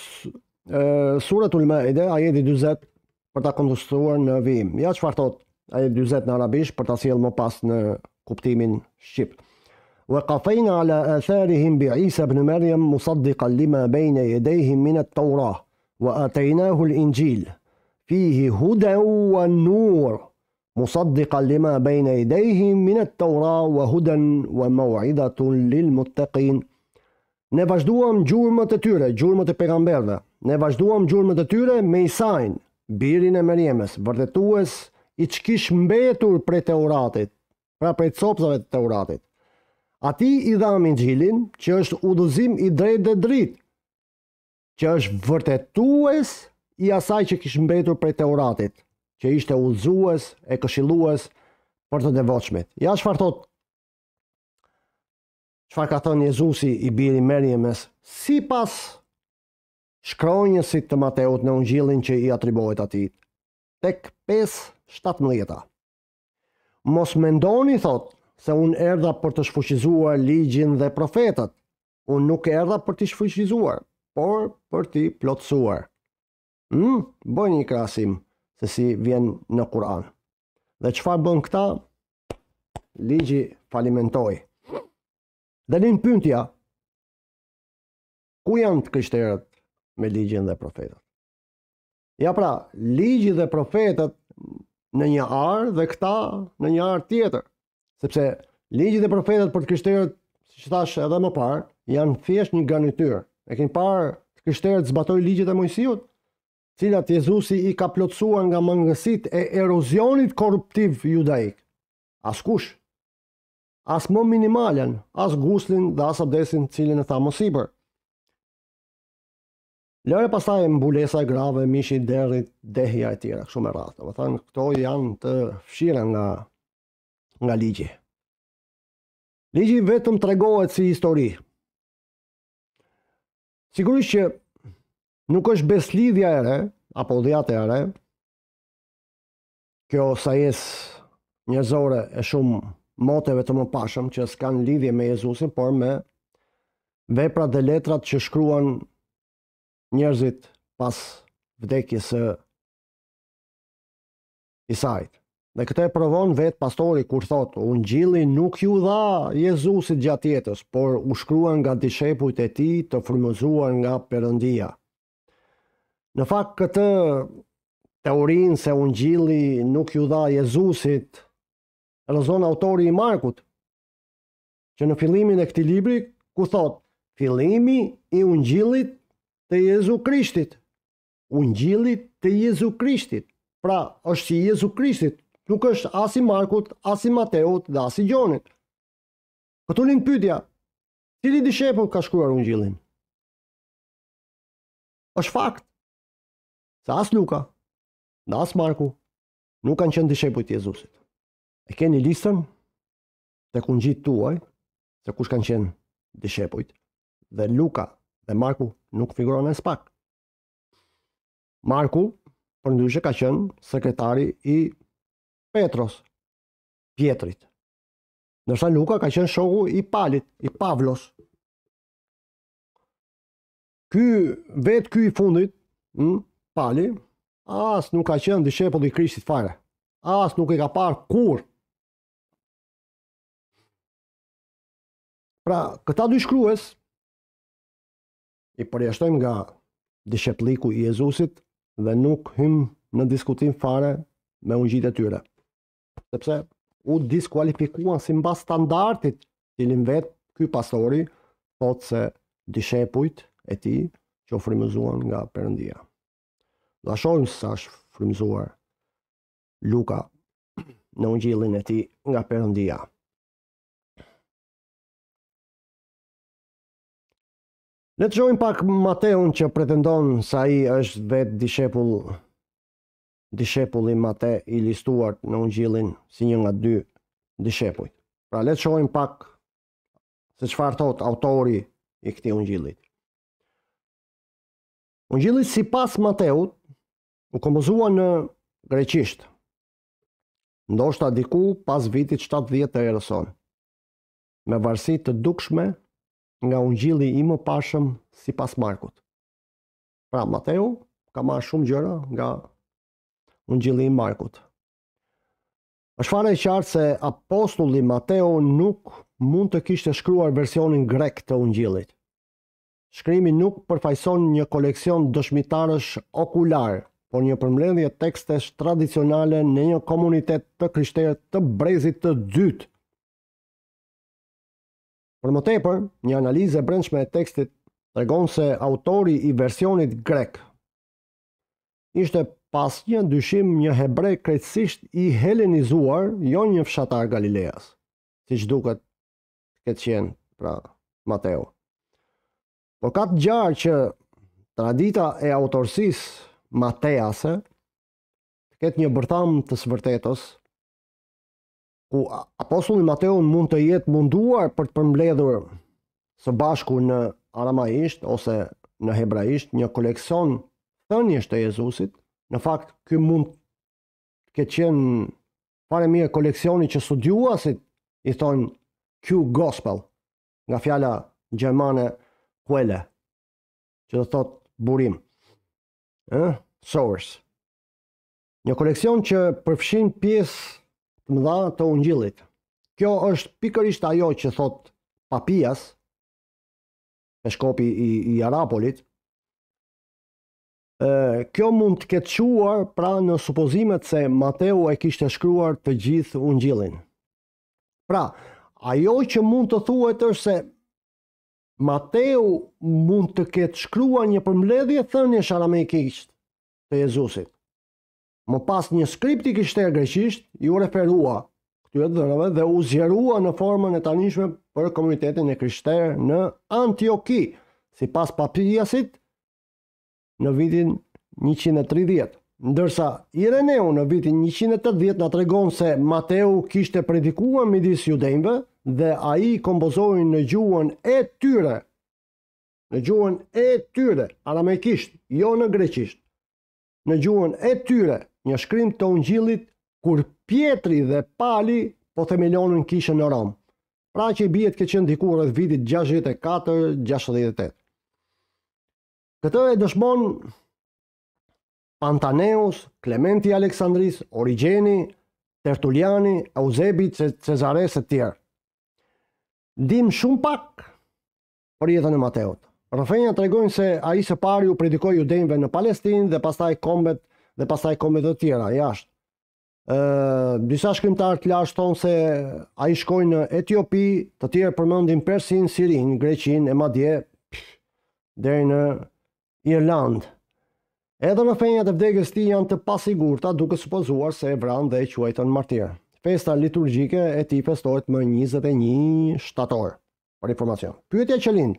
surët ulme, ide a jedi 20, për të kondustuar në vim. Ja që farë thotë, ai 40 në arabisht për ta sjellë më pas në kuptimin shqip. Wa qafaina ala atharihim bi Isa ibn Maryam musaddiqan lima bayna yadayhi min at-Tawrah wa atainahu al-Injil fihi huda wa nur musaddiqan lima bayna yadayhi min at-Tawrah wa wa Ne vazhduam gjurmët e tyre, gjurmët e pejgamberëve. Ne vazhduam gjurmët e tyre me Isain, birin e Mariamës, vërtetues i që kish mbetur pre pra të uratit, pra pre të të uratit. A ti i dham i gjilin, që është udhëzim i drejt dhe drit, që është vërtetues i asaj që kish mbetur pre të uratit, që ishte udhëzues, e këshilues, për të devoqmet. Ja shfar thot, shfar ka thënë Jezusi i biri merje mes, si pas shkronjësit të Mateut në unë gjilin që i atribojt atit, tek pes 17-a. Mos mendoni, thot, se unë erdha për të shfuqizuar ligjin dhe profetët. Unë nuk erdha për të shfuqizuar, por për të plotësuar. Hmm, bëj një krasim se si vjen në Kur'an. Dhe qëfar bën këta? Ligji falimentoj. Dhe një pyntja, ku janë të kështerët me ligjin dhe profetët? Ja pra, ligji dhe profetët në një arë dhe këta në një arë tjetër. Sepse ligjit e profetet për të kryshterët, si që thash edhe më parë, janë fjesht një garnityr. E kënë parë të kryshterët zbatoj ligjit e mojësijut, cilat Jezusi i ka plotësua nga mëngësit e erozionit korruptiv judaik. As kush, as më minimalen, as guslin dhe as abdesin cilin e tha mosibër. Lëre pasaj mbulesa e grave, mishi derit, dehja e tjera, kështu me ratë. Do thënë, këto janë të fshira nga, nga ligji. Ligji vetëm të regohet si histori. Sigurisht që nuk është beslidhja ere, apo dhjat e ere, kjo sa jes njëzore e shumë moteve të më pashëm që s'kan lidhje me Jezusin, por me veprat dhe letrat që shkruan njerëzit pas vdekjes së Isait. Dhe këtë e provon vetë pastori kur thotë, unë gjili nuk ju dha Jezusit gjatë jetës, por u shkruan nga dishepujt e ti të frymëzuar nga përëndia. Në fakt këtë teorinë se unë gjili nuk ju dha Jezusit, rëzon autori i Markut, që në fillimin e këti libri, ku thotë, fillimi i unë gjilit të Jezu Krishtit. ungjilli të Jezu Krishtit. Pra, është si Jezu Krishtit, nuk është as i Markut, as i Mateut dhe as i Gjonit. Këtu linë pytja, cili dishepull ka shkruar ungjillin? është fakt, se as Luka, dhe as Marku, nuk kanë qenë dishepull të Jezusit. E keni listën të gjitë tuaj, se kush kanë qenë dishepujt, dhe Luka dhe Marku nuk figuron as pak. Marku, për ndryshe, ka qenë sekretari i Petros, Pietrit. Nërsa Luka ka qenë shoku i Palit, i Pavlos. Ky, vetë ky i fundit, në hm, Pali, as nuk ka qenë dishepull i Krishtit fare. As nuk i ka parë kur. Pra, këta dy shkrues, i përjashtojmë nga dishepliku i Jezusit dhe nuk hym në diskutim fare me unë gjitë e tyre. Sepse, u diskualifikuan si mba standartit që një vetë këj pastori thotë se dishepujt e ti që frimëzuan nga përëndia. Dhe shohim së sash frimëzuar Luka [clears throat] në unë e ti nga përëndia. Le të shohim pak Mateun që pretendon se ai është vetë dishepull dishepulli Mate i listuar në Ungjillin si një nga dy dishepuj. Pra le të shohim pak se çfarë thot autori i këtij Ungjilli. Ungjilli sipas Mateut u kompozua në greqisht. Ndoshta diku pas vitit 70 të sonë Me varësi të dukshme nga ungjilli i më pashëm si pas Markut. Pra, Mateu ka marrë shumë gjëra nga ungjilli i Markut. është fare e qartë se apostulli Mateu nuk mund të kishte shkruar versionin grek të ungjillit. Shkrimi nuk përfajson një koleksion dëshmitarësh okular, por një përmledhje tekstesh tradicionale në një komunitet të krishterë të brezit të dytë Por më tepër, një analizë e brendshme e tekstit tregon se autori i versionit grek ishte pas një dyshim një hebre krejtësisht i helenizuar, jo një fshatar Galileas, si që duket të këtë qenë pra Mateo. Por ka të gjarë që tradita e autorsis Matease të ketë një bërtham të svërtetos, ku apostulli Mateu mund të jetë munduar për të përmbledhur së bashku në aramaisht ose në hebraisht një koleksion thënies të Jezusit. Në fakt ky mund të ketë qenë fare mirë koleksioni që studiuasit i thon Q Gospel nga fjala gjermane Quelle, që do thot burim. Ëh, eh? source. Një koleksion që përfshin pjesë të mëdha të ungjillit. Kjo është pikërisht ajo që thot papijas, me shkopi i, i Arapolit. Ë, kjo mund të ketë quar pra në supozimet se Mateu e kishte shkruar të gjithë ungjillin. Pra, ajo që mund të thuhet është se Mateu mund të ketë shkruar një përmbledhje thënies aramaikisht të Jezusit. Më pas një skript i kishte greqisht, ju referua këtyre dhënave dhe u zjerua në formën e tanishme për komunitetin e krishter në Antioki, si pas papijasit në vitin 130. Ndërsa Ireneu në vitin 180 në tregon se Mateu kishte predikuar midis judejnëve dhe a i kompozojnë në gjuën e tyre, në gjuën e tyre, aramekisht, jo në greqisht, në gjuën e tyre, një shkrim të ungjillit kur pjetri dhe Pali po themelonin kishën në Rom. Pra që i bjet ke qenë diku rreth vitit 64-68. Këtë e dëshmon Pantaneus, Klementi Aleksandris, Origeni, Tertuliani, Eusebi, Cezares e tjerë. Dim shumë pak për jetën e Mateot. Rëfenja të regojnë se a i së pari u predikoj u denjve në Palestin dhe pastaj kombet dhe pasaj komit dhe tjera, jashtë. Disa shkrimtar të lashtë tonë se a i shkoj në Etiopi, të tjere përmëndin Persin, Sirin, Greqin, e Madje, dhe në Irlandë. Edhe në fenjat e vdekës ti janë të pasigurta duke supozuar se e vran dhe e quajtën martirë. Festa liturgjike e ti festojt më 21 shtatorë, për informacion. Pyetja që linë,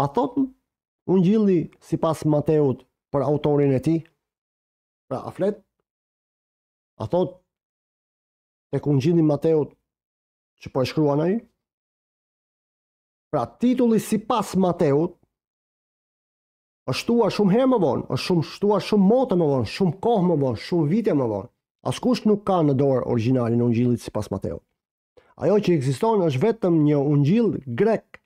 a thot unë gjilli si pas Mateut për autorin e ti? Pra, a flet, a thot, e ku në gjindi Mateot, që po e shkrua në i, pra, titulli si pas Mateot, është tua shumë herë më vonë, është shumë shtuar shumë motë më vonë, shumë kohë më vonë, shumë vite më vonë, Askush nuk ka në dorë originalin në ungjillit si pas në Ajo që eksiston është vetëm një në grek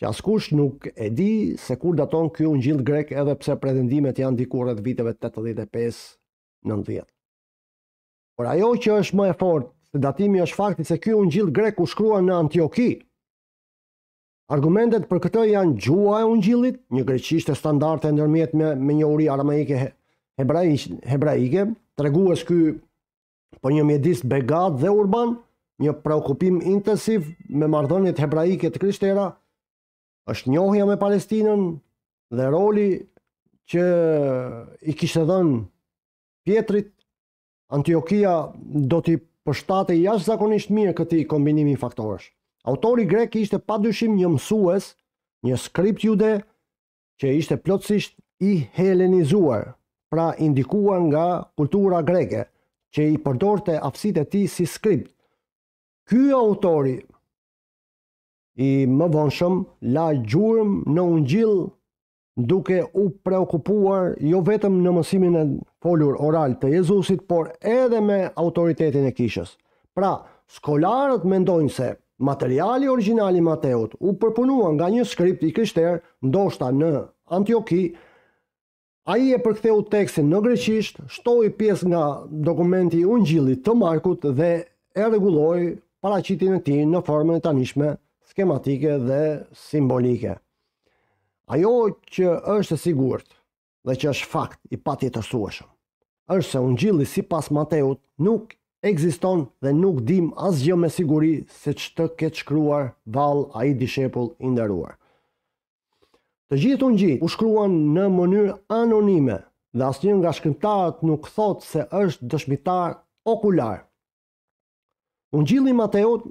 që askush nuk e di se kur daton kjo në gjildë grek edhe pse pretendimet janë dikurët viteve 85-90. Por ajo që është më e fort, datimi është fakti se kjo në gjildë grek u shkrua në Antioki. Argumentet për këtë janë gjua e në gjildit, një greqisht e standart e nërmjet me, me një uri aramaike hebraike, të reguës kjo për një mjedis begat dhe urban, një preokupim intensiv me mardhonit hebraike të krishtera, është njohja me Palestinën dhe roli që i kishtë dhenë pjetrit, Antiokia do t'i përshtate ashtë zakonisht mirë këti kombinimi faktorësh. Autori grek ishte pa dyshim një mësues, një skript jude, që ishte plotësisht i helenizuar, pra indikuar nga kultura greke, që i përdorte afsit e ti si skript. Ky autori i më vonshëm la gjurmë në ungjill duke u shqetësuar jo vetëm në mësimin e folur oral të Jezusit, por edhe me autoritetin e kishës. Pra, skolarët mendojnë se materiali origjinal i Mateut u përpunua nga një skript i krishter, ndoshta në a Ai e përktheu tekstin në greqisht, shtoi pjesë nga dokumenti i Ungjillit të Markut dhe e rregulloi paraqitjen e tij në formën e tanishme skematike dhe simbolike. Ajo që është e sigurt dhe që është fakt i patjetërsueshëm, është se ungjilli sipas Mateut nuk ekziston dhe nuk dim asgjë me siguri se ç'të ket shkruar vall ai dishepull i nderuar. Të gjithë ungjit u shkruan në mënyrë anonime dhe asnjë nga shkrimtarët nuk thot se është dëshmitar okular. Ungjilli Mateut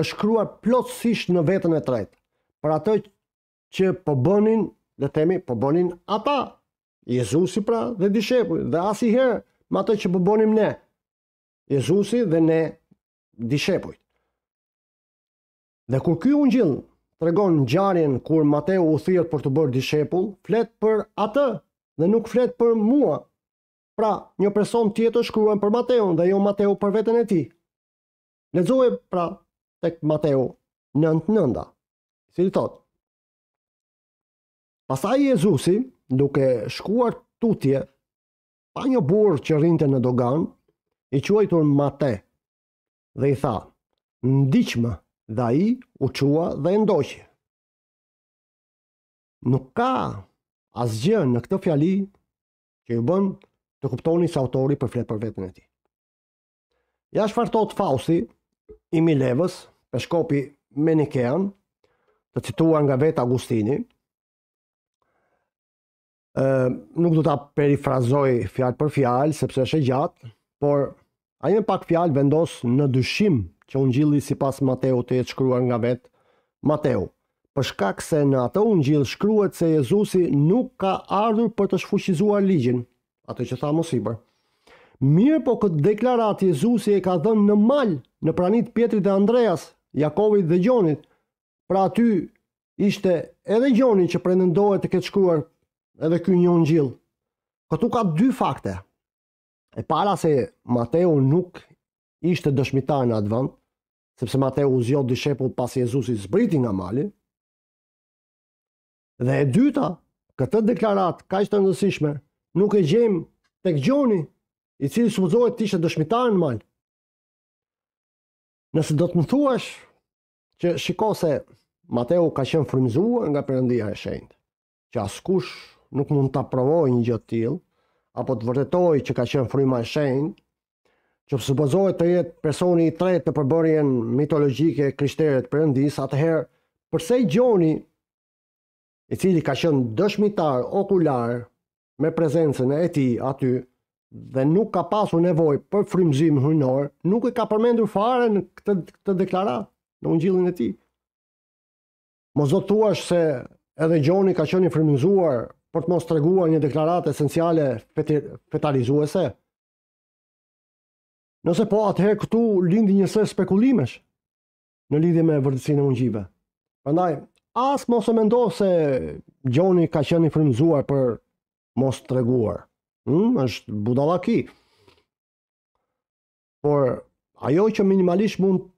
është kruar plotësisht në vetën e tretë. Për atë që po bënin, le të themi, po bënin ata, Jezusi pra dhe dishepujt, dhe herë, me atë që po bënim ne, Jezusi dhe ne dishepujt. Dhe kur ky ungjill tregon ngjarjen kur Mateu u thirr për të bërë dishepull, flet për atë dhe nuk flet për mua. Pra, një person tjetër shkruan për Mateun dhe jo Mateu për veten e tij. Lexoje pra tek Mateu 9.9. Si të thotë, pasaj Jezusi, duke shkuar tutje, pa një burë që rinte në dogan, i quajtur Mate, dhe i tha, ndiqme dhe i u qua dhe ndoqe. Nuk ka asgjë në këtë fjali që ju bën të kuptoni se autori për fletë për vetën e ti. Ja shfartot Fausi, i Milevës, levës, shkopi menikean, të cituar nga vetë Agustini, e, nuk do të perifrazoj fjalë për fjalë, sepse është e gjatë, por a një pak fjalë vendos në dyshim që unë gjilli si pas Mateo të jetë shkruar nga vetë Mateu. Për shkak se në ato unë gjilë shkruet se Jezusi nuk ka ardhur për të shfuqizuar ligjin, atë që tha Mosibër. Mirë po këtë deklarat Jezusi e ka dhënë në malë në pranit Pietri dhe Andreas Jakovit dhe Gjonit, pra aty ishte edhe Gjonit që prejnëndohet të këtë shkruar edhe kjo një në gjilë. Këtu ka dy fakte, e para se Mateo nuk ishte dëshmitaj në atë vënd, sepse Mateo u zjotë dë pas Jezusi zbriti nga mali, dhe e dyta, këtë deklarat, ka ishte nësishme, nuk e gjemë të këgjoni, i cili supozohet të ishte dëshmitaj në mali, Nëse do të më thuash që shiko se Mateu ka qenë frymzuar nga Perëndia e Shenjtë, që askush nuk mund ta provojë një gjë të tillë, apo të vërtetoj që ka qenë fryma e Shenjtë, që supozohet të jetë personi i tretë në përbërjen mitologjike krishtere të Perëndis, atëherë pse Gjoni i cili ka qenë dëshmitar okular me prezencën e tij aty, dhe nuk ka pasur nevoj për frimzim hynor, nuk e ka përmendur fare në këtë, këtë deklarat në ungjillin e ti. Mos do të thuash se edhe Gjoni ka qenë i për të mos treguar një deklaratë esenciale fetir, fetarizuese. Nëse po atëherë këtu lindi një sër spekulimesh në lidhje me vërdësin e ungjive. Prandaj, as mos e mendo se Gjoni ka qenë i për mos treguar. Hmm, është budalaki. Por ajo që minimalisht mund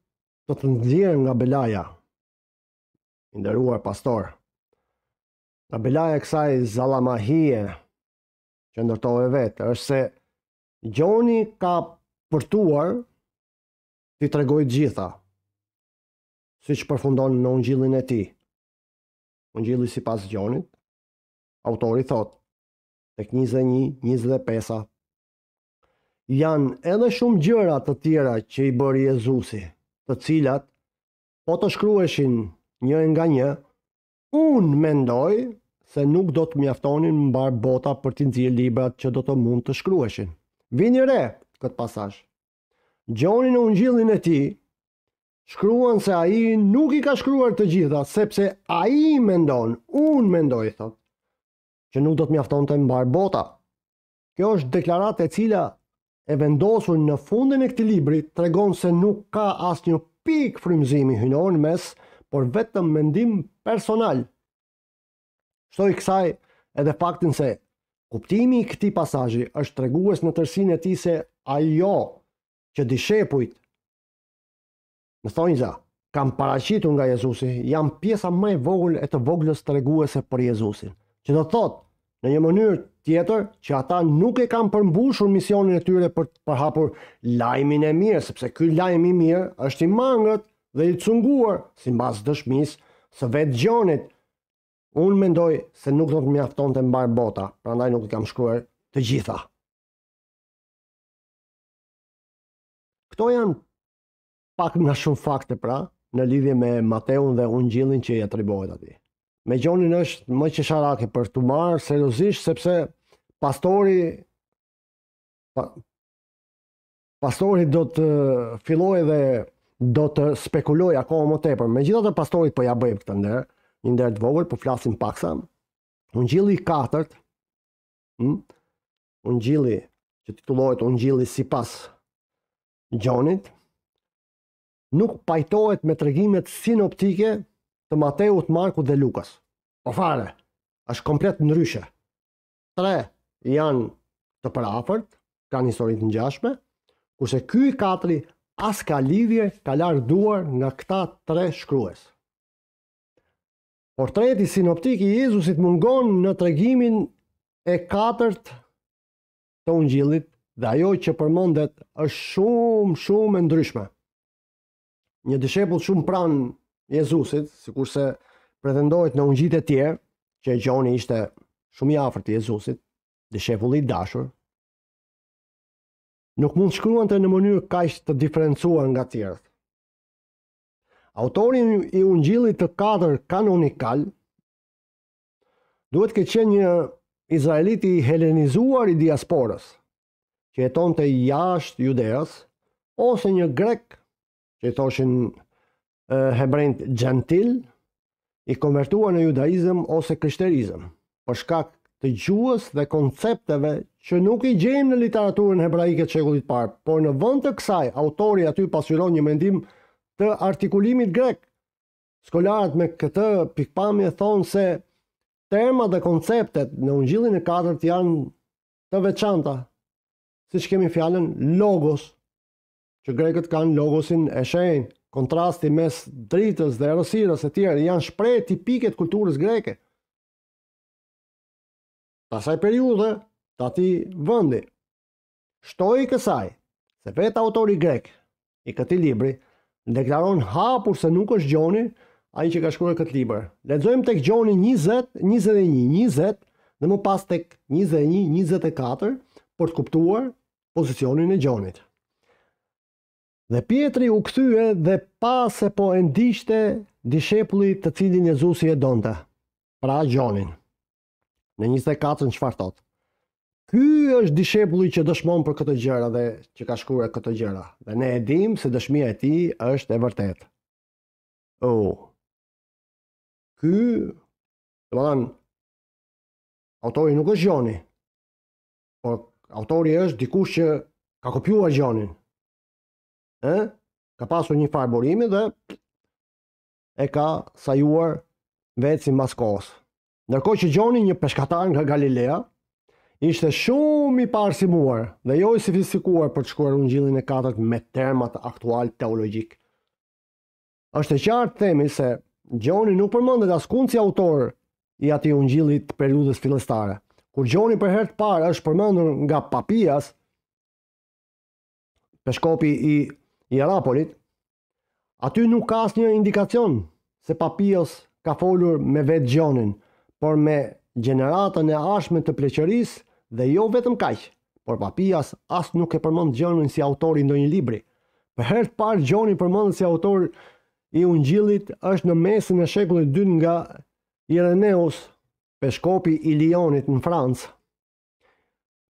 të të ndjerë nga belaja, ndërruar pastor, nga belaja kësaj zalamahie që ndërtove vetë, është se Gjoni ka përtuar të të regojt gjitha, si që përfundon në ungjillin e ti. Ungjillin si pas Gjonit, autori thotë, të kënjëzë një, njëzë dhe pesa. Janë edhe shumë gjërat të tjera që i bërë Jezusi, të cilat, po të shkrueshin një nga një, unë mendoj se nuk do të mjaftonin më barë bota për të nëzirë librat që do të mund të shkrueshin. Vini re, këtë pasash, gjoni në unë gjillin e ti, shkruan se a i nuk i ka shkruar të gjitha, sepse a i mendon, unë mendoj, thotë, që nuk do të mjafton të mbar bota. Kjo është deklarat e cila e vendosur në fundin e këti libri të regon se nuk ka asë një pik frimzimi hynor në mes, por vetëm mendim personal. Shtoj kësaj edhe faktin se kuptimi i këti pasajji është tregues në tërsin e ti se ajo që dishepujt në thonjë za, kam paracitu nga Jezusi, jam pjesa më e vogël e të voglës të për Jezusin, që do thotë Në një mënyrë tjetër që ata nuk e kanë përmbushur misionin e tyre për të përhapur lajmin e mirë, sepse ky lajm i mirë është i mangët dhe i cunguar sipas dëshmisë së vetë Gjonit. Unë mendoj se nuk do të mjafton të mbarë bota, prandaj nuk të kam shkruar të gjitha. Këto janë pak nga shumë fakte pra, në lidhje me Mateun dhe unë gjillin që i atribohet ati me gjonin është më që sharake për të marë seriosisht, sepse pastori pa, pastori do të filoj dhe do të spekuloj akoma më tepër. Me gjitha të pastorit po ja bëjmë këtë ndër, një ndër të vogël, për po flasim paksa. Unë gjili i katërt, hm, unë gjili që titulojt unë gjili si pas gjonit, nuk pajtojt me të regimet sinoptike, të Mateut, Markut dhe Lukas. Po fare, është komplet ndryshe. Tre janë të prafërt, kanë historit në gjashme, kurse ky katri as ka lidhje ka larë duar nga këta tre shkrues. Portreti sinoptik i Jezusit mungon në tregimin e katërt të ungjillit dhe ajo që përmendet është shumë shumë e ndryshme. Një dishepull shumë pranë Jezusit, si kurse pretendojt në ungjit e tjerë që gjoni ishte shumë i afrë të Jezusit, dhe shefulli i dashur, nuk mund shkruan të në mënyrë ka të diferencuar nga tjerët. Autorin i ungjilit të kadër kanonikal, duhet ke qenë një Izraeliti i helenizuar i diasporës, që e tonë të jashtë judeas, ose një grek, që e toshin hebrejt Gentil i konvertua në judaizëm ose krishterizëm, për shkak të gjuhës dhe koncepteve që nuk i gjejmë në literaturën hebraike të shekullit të parë, por në vend të kësaj autori aty pasurojnë një mendim të artikulimit grek. Skolarët me këtë pikpamje thonë se termat dhe konceptet në Ungjillin e katërt janë të veçanta, siç kemi fjalën logos, që grekët kanë logosin e shenjtë kontrasti mes dritës dhe erosirës e tjerë janë shprej tipike të kulturës greke. Pasaj periude, të ati vëndi, shtoj i kësaj, se vetë autori grek i këti libri, deklaron hapur se nuk është gjoni a i që ka shkruar këtë libër. Ledzojmë tek gjoni 20, 21, 20 dhe më pas tek 21, 24 për të kuptuar pozicionin e gjonit. Dhe Pietri u këthyë dhe se po endishte dishepulli të cilin Jezusi e donte, pra Gjonin. Në 24 në qëfar thotë. Ky është dishepulli që dëshmon për këtë gjëra dhe që ka shkruar këtë gjëra. Dhe ne e dim se dëshmia e ti është e vërtet. O, oh. ky, të madan, autori nuk është Gjoni, por autori është dikush që ka kopjuar Gjonin, ka pasur një farë dhe e ka sajuar vetë si mbas kohës. Ndërkohë që gjoni një peshkatar nga Galilea, ishte shumë i parsimuar dhe jo i sofistikuar për të shkruar Ungjillin e katërt me termat aktual teologjik. Është e qartë themi se Gjoni nuk përmendet askund si autor i atij Ungjillit të periudhës fillestare. Kur Gjoni për herë të parë është përmendur nga Papias, peshkopi i Rapolit, aty nuk ka asnjë indikacion se Papios ka folur me vetë Gjonin, por me gjeneratën e ashme të pleqëris dhe jo vetëm kaq, por papijas as nuk e përmend Gjonin si autor i ndonjë libri. Për herë të parë Gjoni përmendet si autor i Ungjillit është në mesin e shekullit dyn nga Ireneus, peshkopi i Lionit në Francë,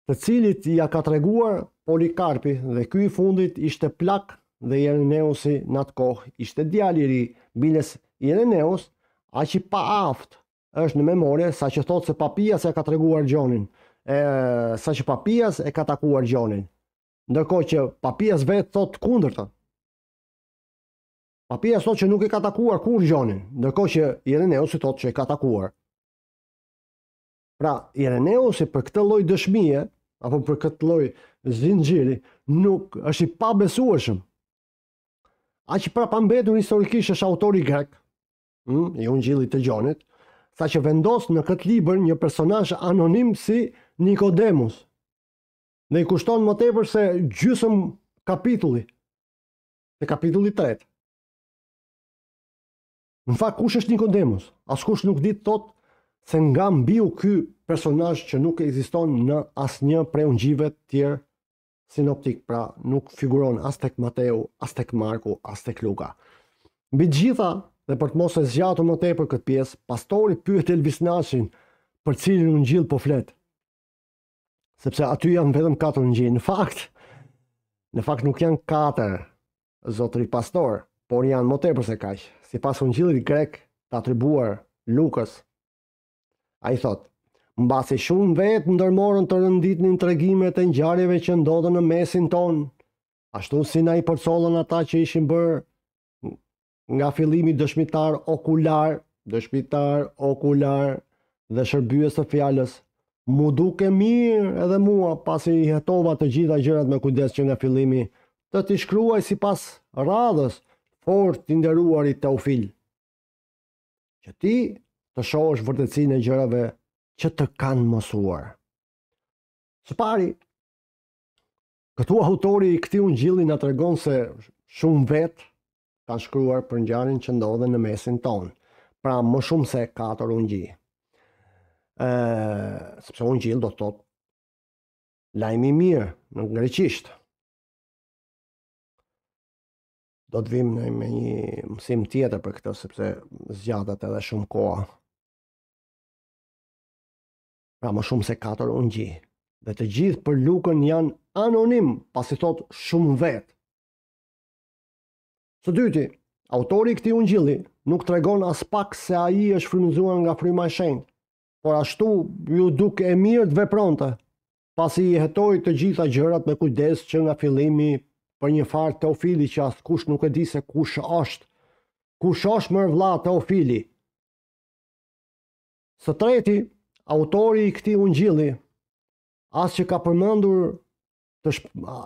të cilit ja ka treguar Polikarpi dhe ky i fundit ishte plak dhe Ireneusi në atë kohë ishte djali i ri. Biles Ireneus, a që pa aft është në memore, sa që thotë se papias e ka të reguar gjonin, e, sa që papias e ka takuar gjonin. Ndërko që papias vetë thotë kundër të. Papias thotë që nuk e ka takuar kur gjonin, ndërko që Jereneusi thotë që e ka takuar. Pra, Jereneusi për këtë loj dëshmije, apo për këtë loj zinë nuk është i pabesueshëm A që pra pambedur historikisht është autori grek, mm, i unë gjillit të gjonit, tha që vendos në këtë liber një personash anonim si Nikodemus, dhe i kushton më tepër se gjysëm kapitulli, dhe kapitulli 3. Në fakt, kush është Nikodemus? Askush nuk ditë thotë se nga mbiu ky personash që nuk existon në asnjë prej të tjerë sinoptik, pra nuk figuron as tek Mateu, as tek Marku, as tek Luka. Mbi gjitha, dhe për të mos e zgjatur më tepër këtë pjesë, pastori pyet Elvis Nashin për cilin u ngjill po flet. Sepse aty janë vetëm katër ngjill. Në fakt, në fakt nuk janë katër zotëri pastor, por janë më tepër se kaq. Sipas ungjillit grek të atribuar a ai thotë: mbasi shumë vetë ndërmorën të rëndit një të regjime të njarjeve që ndodhe në mesin tonë, ashtu si na i përcolën ata që ishin bërë nga filimi dëshmitar okular, dëshmitar okular dhe shërbyes të fjallës, mu duke mirë edhe mua pasi i të gjitha gjërat me kujdes që nga filimi të t'i shkruaj si pas radhës fort t'i nderuarit të ufil. Që ti të shosh vërtëcin e gjërave të që të kanë mësuar. Së pari, këtu autori i këti unë gjillin në të regon se shumë vetë kanë shkruar për njërin që ndodhe në mesin tonë, pra më shumë se 4 unë gjillin. Sëpse unë gjillin do të tot lajmi mirë në greqisht. Do të vim në një mësim tjetër për këtë, sepse zgjatat edhe shumë koha pra më shumë se 4 unë gjithë. Dhe të gjithë për lukën janë anonim, pasi thot shumë vetë. Së dyti, autori këti unë gjithë nuk të regon as pak se a i është frimzuan nga frima e shenjë, por ashtu ju duke e mirë të vepronte, pasi i jetoj të gjitha gjërat me kujdes që nga fillimi për një farë Teofili që asë kush nuk e di se kush është, kush është mërë vla Teofili. Së treti, autori i këti ungjilli as që ka përmëndur të shp...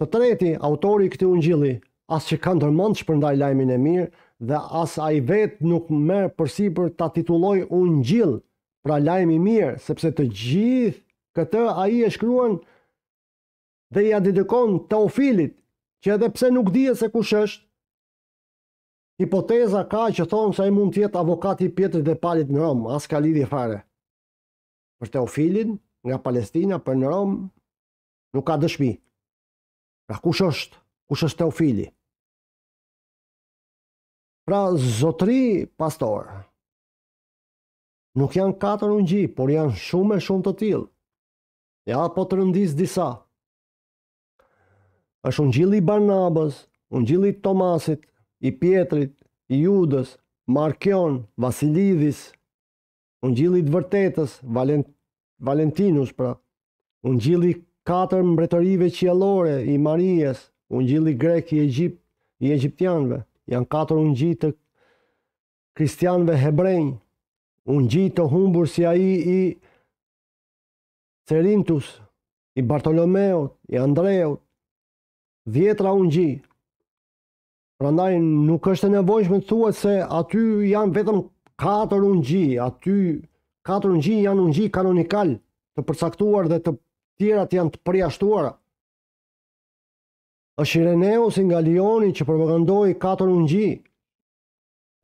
Së treti, autori i këtij ungjilli as që ka ndërmënd shpërndaj lajmin e mirë, dhe as a i vetë nuk merë përsi për ta tituloj ungjill pra lajmi mirë, sepse të gjithë këtë a i e shkruan dhe i ja dedikon të ofilit, që edhe pse nuk dhije se kush është, hipoteza ka që thonë se a i mund tjetë avokati pjetër dhe palit në Rom, as ka lidi fare për Teofilin nga Palestina për në Rom nuk ka dëshmi. Pra kush është? Kush është Teofili? Pra zotri pastor. Nuk janë katër ungji, por janë shumë e shumë të tillë. Ja po të rëndis disa. është ungjilli i Barnabës, ungjilli i Tomasit, i Pietrit, i Judës, Markion, Vasilidhis, Unë gjili të vërtetës, Valentinus, pra. Unë gjili katër mbretërive qielore i Marijes. Unë gjili grek i Egypt, i Egyptianve. Janë katër unë gjitë të kristianve hebrejnë. Unë gjitë të humbur si a i i Serintus, i Bartolomeo, i Andreo. vjetra unë gjitë. Pra ndaj nuk është e nevojshme të thuet se aty janë vetëm katër ungji, aty katër ungji janë ungji kanonikal të përcaktuar dhe të tjerat janë të përjashtuara. Është Ireneus nga Lioni që propagandoi katër ungji.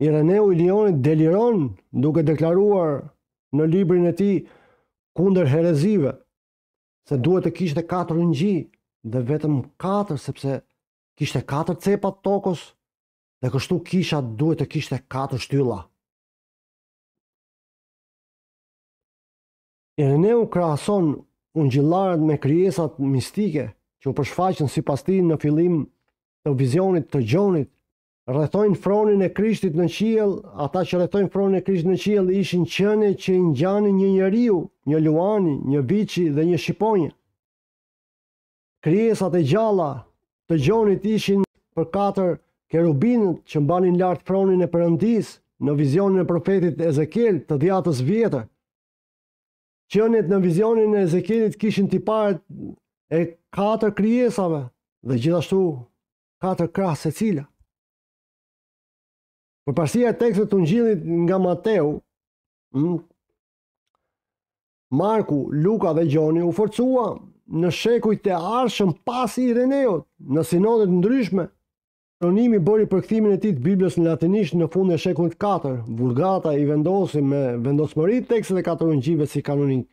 Ireneu i Lionit deliron duke deklaruar në librin e tij kundër herezive se duhet të kishte katër ungji dhe vetëm katër sepse kishte katër cepa të tokës dhe kështu kisha duhet të kishte katër shtylla. Ireneu krahason ungjillarët me krijesat mistike që u përshfaqën si pas ti në filim të vizionit të gjonit, rrethojnë fronin e krishtit në qiel, ata që rrethojnë fronin e krishtit në qiel ishin qene që i njani një njeriu, një luani, një vici dhe një shqiponje. Krijesat e gjalla të gjonit ishin për katër kerubinët që mbanin lartë fronin e përëndis në vizionin e profetit Ezekiel të djatës vjetër, qënjët në vizionin e Ezekielit kishin të e katër krijesave dhe gjithashtu katër krasë e cila. e tekstë të njëllit nga Mateu, Marku, Luka dhe Gjoni u forcuam në shekuj të arshëm pas i Reneot, në sinodet ndryshme, Jeronimi bëri përkthimin e ti të Biblës në latinisht në fund e shekullit 4. Vulgata i vendosi me vendosmëri tekstet e katër gjive si kanonik.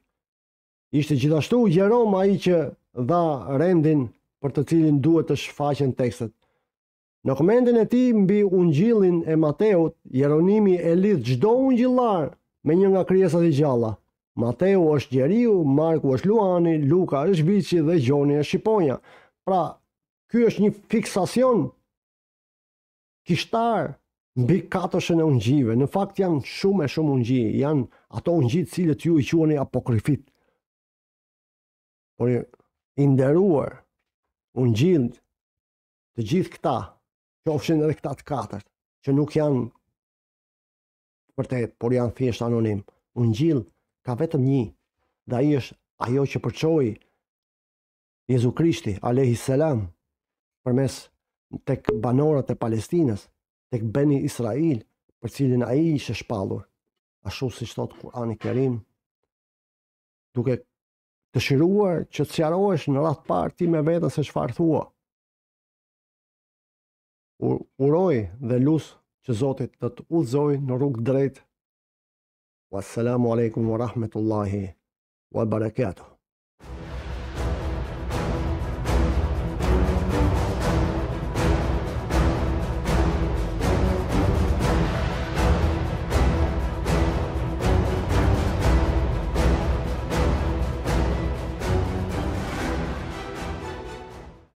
Ishte gjithashtu Jerom ai që dha rendin për të cilin duhet të shfaqen tekstet. Në komentin e tij mbi Ungjillin e Mateut, Jeronimi e lidh çdo ungjillar me një nga krijesat e gjalla. Mateu është Gjeriu, Marku është Luani, Luka është Vici dhe Gjoni është Shqiponja. Pra, ky është një fiksacion Kishtar mbi katëshën e ungjive, në fakt janë shumë e shumë ungji, janë ato ungji të cilët ju i quani apokrifit. Por i nderuar ungjind të gjithë këta, që ofshin edhe këta të katërt, që nuk janë vërtet, por janë thjesht anonim. Ungjill ka vetëm një, dhe ai është ajo që përçoi Jezu Krishti alayhis salam përmes tek banorët e Palestinës, tek Beni Israel, për cilin a i ishe shpalur, a shumë si shtot Kurani Kerim, duke të shiruar që të sjarohesh në ratë parë ti me vetën se shfarë thua. uroj dhe lusë që Zotit të të uzoj në rrugë drejtë. Wassalamu alaikum wa rahmetullahi wa barakatuh.